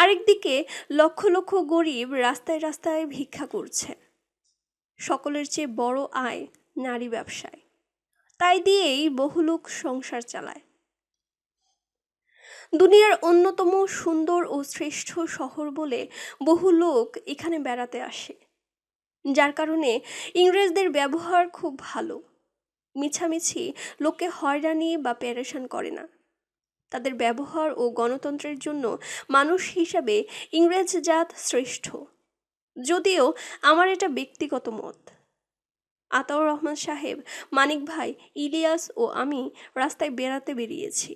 আরেকদিকে লক্ষ লক্ষ গরিব রাস্তায় রাস্তায় ভিক্ষা করছে সকলের চেয়ে বড় আয় নারী ব্যবসায় তাই দিয়েই বহু লোক সংসার চালায় দুনিয়ার অন্যতম সুন্দর ও শ্রেষ্ঠ শহর বলে বহু লোক এখানে বেড়াতে আসে যার কারণে ইংরেজদের ব্যবহার খুব ভালো মিছামিছি লোকে হয়রানি বা প্যারেশান করে না তাদের ব্যবহার ও গণতন্ত্রের জন্য মানুষ হিসাবে ইংরেজ জাত শ্রেষ্ঠ যদিও আমার এটা ব্যক্তিগত মত আতাউর রহমান সাহেব মানিক ভাই ইলিয়াস ও আমি রাস্তায় বেড়াতে বেরিয়েছি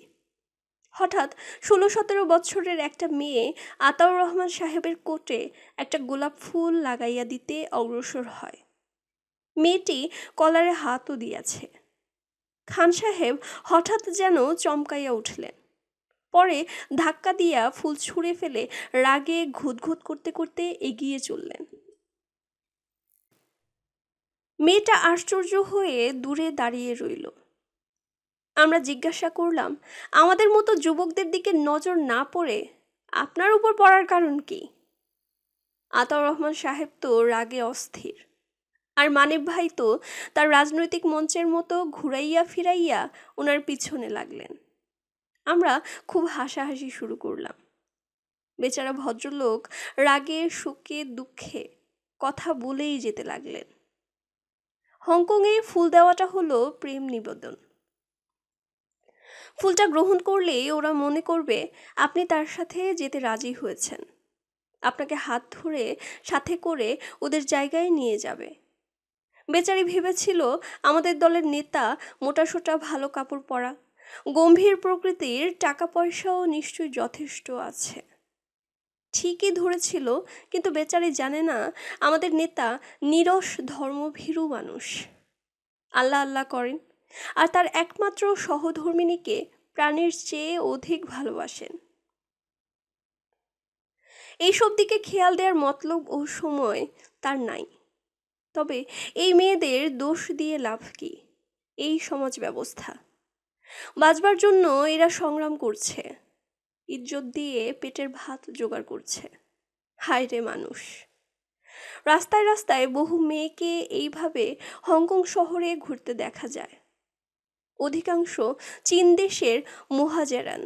হঠাৎ ষোলো সতেরো বছরের একটা মেয়ে আতাউর রহমান সাহেবের কোটে একটা গোলাপ ফুল লাগাইয়া দিতে অগ্রসর হয় মেয়েটি কলারে হাতও দিয়াছে খান সাহেব হঠাৎ যেন চমকাইয়া উঠলেন পরে ধাক্কা দিয়া ফুল ছুঁড়ে ফেলে রাগে ঘুদঘুদ করতে করতে এগিয়ে চললেন মেয়েটা আশ্চর্য হয়ে দূরে দাঁড়িয়ে রইল আমরা জিজ্ঞাসা করলাম আমাদের মতো যুবকদের দিকে নজর না পড়ে আপনার উপর পড়ার কারণ কি আতাউর রহমান সাহেব তো রাগে অস্থির আর মানিব ভাই তো তার রাজনৈতিক মঞ্চের মতো ঘুরাইয়া ফিরাইয়া ওনার পিছনে লাগলেন আমরা খুব হাসাহাসি শুরু করলাম বেচারা ভদ্রলোক রাগে শোকে দুঃখে কথা বলেই যেতে লাগলেন হংকংয়ে ফুল দেওয়াটা হলো প্রেম নিবেদন ফুলটা গ্রহণ করলেই ওরা মনে করবে আপনি তার সাথে যেতে রাজি হয়েছেন আপনাকে হাত ধরে সাথে করে ওদের জায়গায় নিয়ে যাবে বেচারি ভেবেছিল আমাদের দলের নেতা মোটাসোটা ভালো কাপড় পরা গম্ভীর প্রকৃতির টাকা পয়সাও নিশ্চয়ই যথেষ্ট আছে ঠিকই ধরেছিল কিন্তু বেচারি জানে না আমাদের নেতা নিরস ধর্মভীরু মানুষ আল্লাহ আল্লাহ করেন আর তার একমাত্র সহধর্মিণীকে প্রাণের চেয়ে অধিক ভালোবাসেন এইসব দিকে খেয়াল দেওয়ার মতলব ও সময় তার নাই তবে এই মেয়েদের দোষ দিয়ে লাভ কি এই সমাজ ব্যবস্থা বাঁচবার জন্য এরা সংগ্রাম করছে ইজ্জত দিয়ে পেটের ভাত জোগাড় করছে হায় রে মানুষ রাস্তায় রাস্তায় বহু মেয়েকে এইভাবে হংকং শহরে ঘুরতে দেখা যায় অধিকাংশ চীন দেশের মোহাজেরান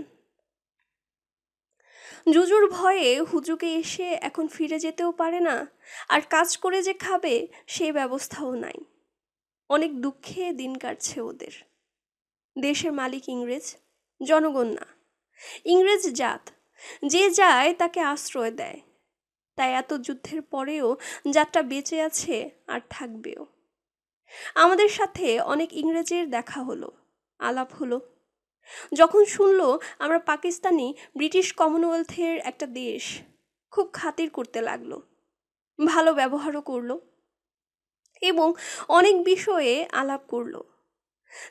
জুজুর ভয়ে হুজুকে এসে এখন ফিরে যেতেও পারে না আর কাজ করে যে খাবে সে ব্যবস্থাও নাই অনেক দুঃখে দিন কাটছে ওদের দেশের মালিক ইংরেজ জনগণ না ইংরেজ জাত যে যায় তাকে আশ্রয় দেয় তাই এত যুদ্ধের পরেও জাতটা বেঁচে আছে আর থাকবেও আমাদের সাথে অনেক ইংরেজের দেখা হলো আলাপ হলো যখন শুনল আমরা পাকিস্তানি ব্রিটিশ কমনওয়েলথের একটা দেশ খুব খাতির করতে লাগলো ভালো ব্যবহারও করলো এবং অনেক বিষয়ে আলাপ করলো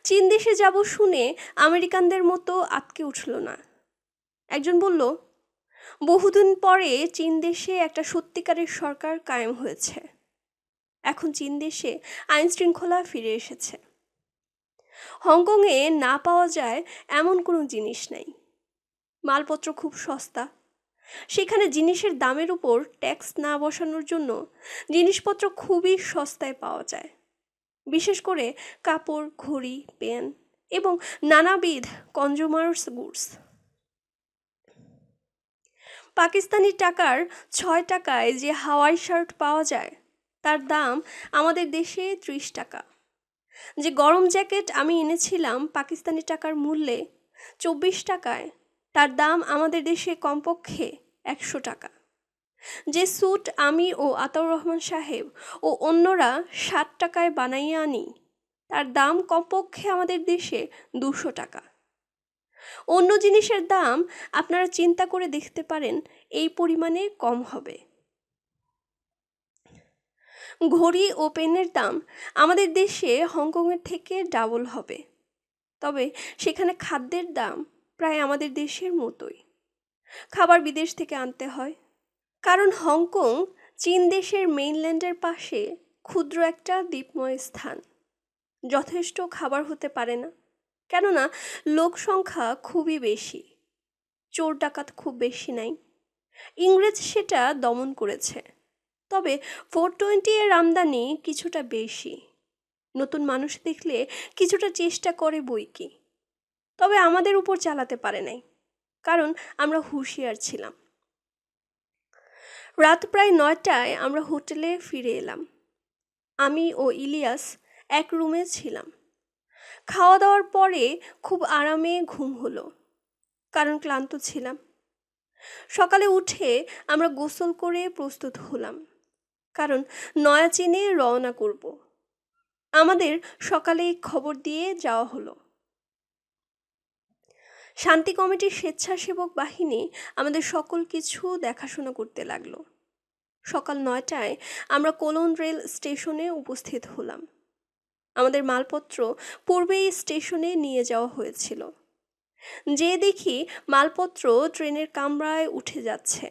চীন দেশে যাব শুনে আমেরিকানদের মতো আটকে উঠল না একজন বলল বহুদিন পরে চীন দেশে একটা সত্যিকারের সরকার কায়েম হয়েছে এখন চীন দেশে আইন শৃঙ্খলা ফিরে এসেছে হংকংয়ে না পাওয়া যায় এমন কোনো জিনিস নাই মালপত্র খুব সস্তা সেখানে জিনিসের দামের উপর ট্যাক্স না বসানোর জন্য জিনিসপত্র খুবই সস্তায় পাওয়া যায় বিশেষ করে কাপড় ঘড়ি পেন এবং নানাবিধ কনজুমার্স গুডস পাকিস্তানি টাকার ছয় টাকায় যে হাওয়াই শার্ট পাওয়া যায় তার দাম আমাদের দেশে ত্রিশ টাকা যে গরম জ্যাকেট আমি এনেছিলাম পাকিস্তানি টাকার মূল্যে চব্বিশ টাকায় তার দাম আমাদের দেশে কমপক্ষে একশো টাকা যে স্যুট আমি ও আতাউর রহমান সাহেব ও অন্যরা ষাট টাকায় বানাইয়ে আনি তার দাম কমপক্ষে আমাদের দেশে দুশো টাকা অন্য জিনিসের দাম আপনারা চিন্তা করে দেখতে পারেন এই পরিমাণে কম হবে ঘড়ি ও পেনের দাম আমাদের দেশে হংকংয়ের থেকে ডাবল হবে তবে সেখানে খাদ্যের দাম প্রায় আমাদের দেশের মতোই খাবার বিদেশ থেকে আনতে হয় কারণ হংকং চীন দেশের মেইনল্যান্ডের পাশে ক্ষুদ্র একটা দ্বীপময় স্থান যথেষ্ট খাবার হতে পারে না কেননা লোক সংখ্যা খুবই বেশি চোর ডাকাত খুব বেশি নাই ইংরেজ সেটা দমন করেছে তবে ফোর টোয়েন্টি এর আমদানি কিছুটা বেশি নতুন মানুষ দেখলে কিছুটা চেষ্টা করে বই কি তবে আমাদের উপর চালাতে পারে নাই কারণ আমরা হুঁশিয়ার ছিলাম রাত প্রায় নয়টায় আমরা হোটেলে ফিরে এলাম আমি ও ইলিয়াস এক রুমে ছিলাম খাওয়া দাওয়ার পরে খুব আরামে ঘুম হলো কারণ ক্লান্ত ছিলাম সকালে উঠে আমরা গোসল করে প্রস্তুত হলাম কারণ নয়া চিনে রওনা করব আমাদের সকালে খবর দিয়ে যাওয়া হলো শান্তি কমিটির স্বেচ্ছাসেবক বাহিনী আমাদের সকল কিছু দেখাশোনা করতে লাগলো সকাল নয়টায় আমরা কোলন রেল স্টেশনে উপস্থিত হলাম আমাদের মালপত্র পূর্বেই স্টেশনে নিয়ে যাওয়া হয়েছিল যে দেখি মালপত্র ট্রেনের কামরায় উঠে যাচ্ছে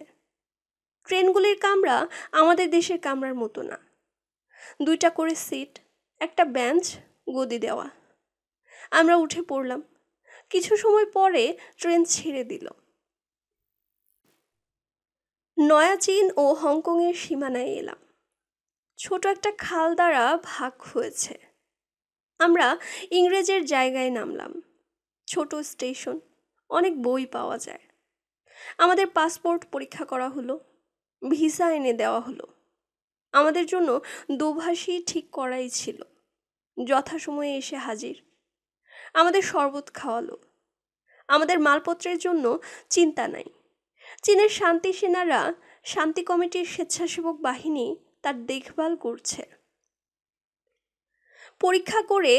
ট্রেনগুলির কামরা আমাদের দেশের কামরার মতো না দুইটা করে সিট একটা বেঞ্চ গদি দেওয়া আমরা উঠে পড়লাম কিছু সময় পরে ট্রেন ছেড়ে দিল নয়া চীন ও হংকংয়ের সীমানায় এলাম ছোট একটা খাল দ্বারা ভাগ হয়েছে আমরা ইংরেজের জায়গায় নামলাম ছোট স্টেশন অনেক বই পাওয়া যায় আমাদের পাসপোর্ট পরীক্ষা করা হলো ভিসা এনে দেওয়া হলো আমাদের জন্য দোভাষী ঠিক করাই ছিল যথাসময়ে এসে হাজির আমাদের শরবত খাওয়ালো আমাদের মালপত্রের জন্য চিন্তা নাই চীনের শান্তি সেনারা শান্তি কমিটির স্বেচ্ছাসেবক বাহিনী তার দেখভাল করছে পরীক্ষা করে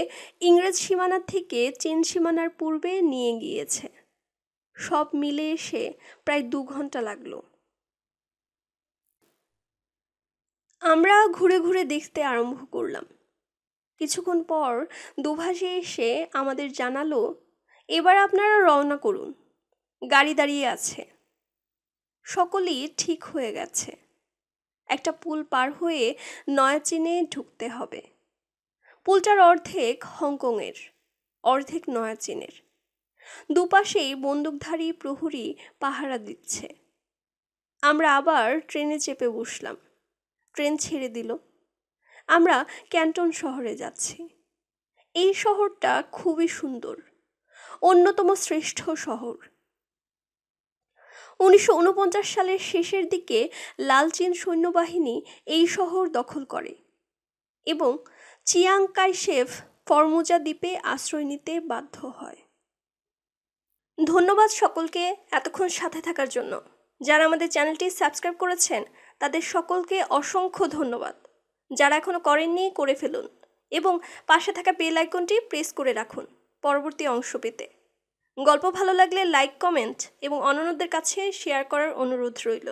ইংরেজ সীমানা থেকে চীন সীমানার পূর্বে নিয়ে গিয়েছে সব মিলে এসে প্রায় দু ঘন্টা লাগলো আমরা ঘুরে ঘুরে দেখতে আরম্ভ করলাম কিছুক্ষণ পর দুভাষে এসে আমাদের জানালো এবার আপনারা রওনা করুন গাড়ি দাঁড়িয়ে আছে সকলেই ঠিক হয়ে গেছে একটা পুল পার হয়ে চিনে ঢুকতে হবে পুলটার অর্ধেক হংকংয়ের অর্ধেক নয়া চিনের দুপাশেই বন্দুকধারী প্রহরী পাহারা দিচ্ছে আমরা আবার ট্রেনে চেপে বসলাম ট্রেন ছেড়ে দিল আমরা ক্যান্টন শহরে যাচ্ছি এই শহরটা খুবই সুন্দর অন্যতম শ্রেষ্ঠ শহর উনিশশো সালের শেষের দিকে লালচীন সৈন্যবাহিনী এই শহর দখল করে এবং চিয়াং কাইশেফ ফরমুজা দ্বীপে আশ্রয় নিতে বাধ্য হয় ধন্যবাদ সকলকে এতক্ষণ সাথে থাকার জন্য যারা আমাদের চ্যানেলটি সাবস্ক্রাইব করেছেন তাদের সকলকে অসংখ্য ধন্যবাদ যারা এখনও করেননি করে ফেলুন এবং পাশে থাকা বেল আইকনটি প্রেস করে রাখুন পরবর্তী অংশ পেতে গল্প ভালো লাগলে লাইক কমেন্ট এবং অন্যদের কাছে শেয়ার করার অনুরোধ রইল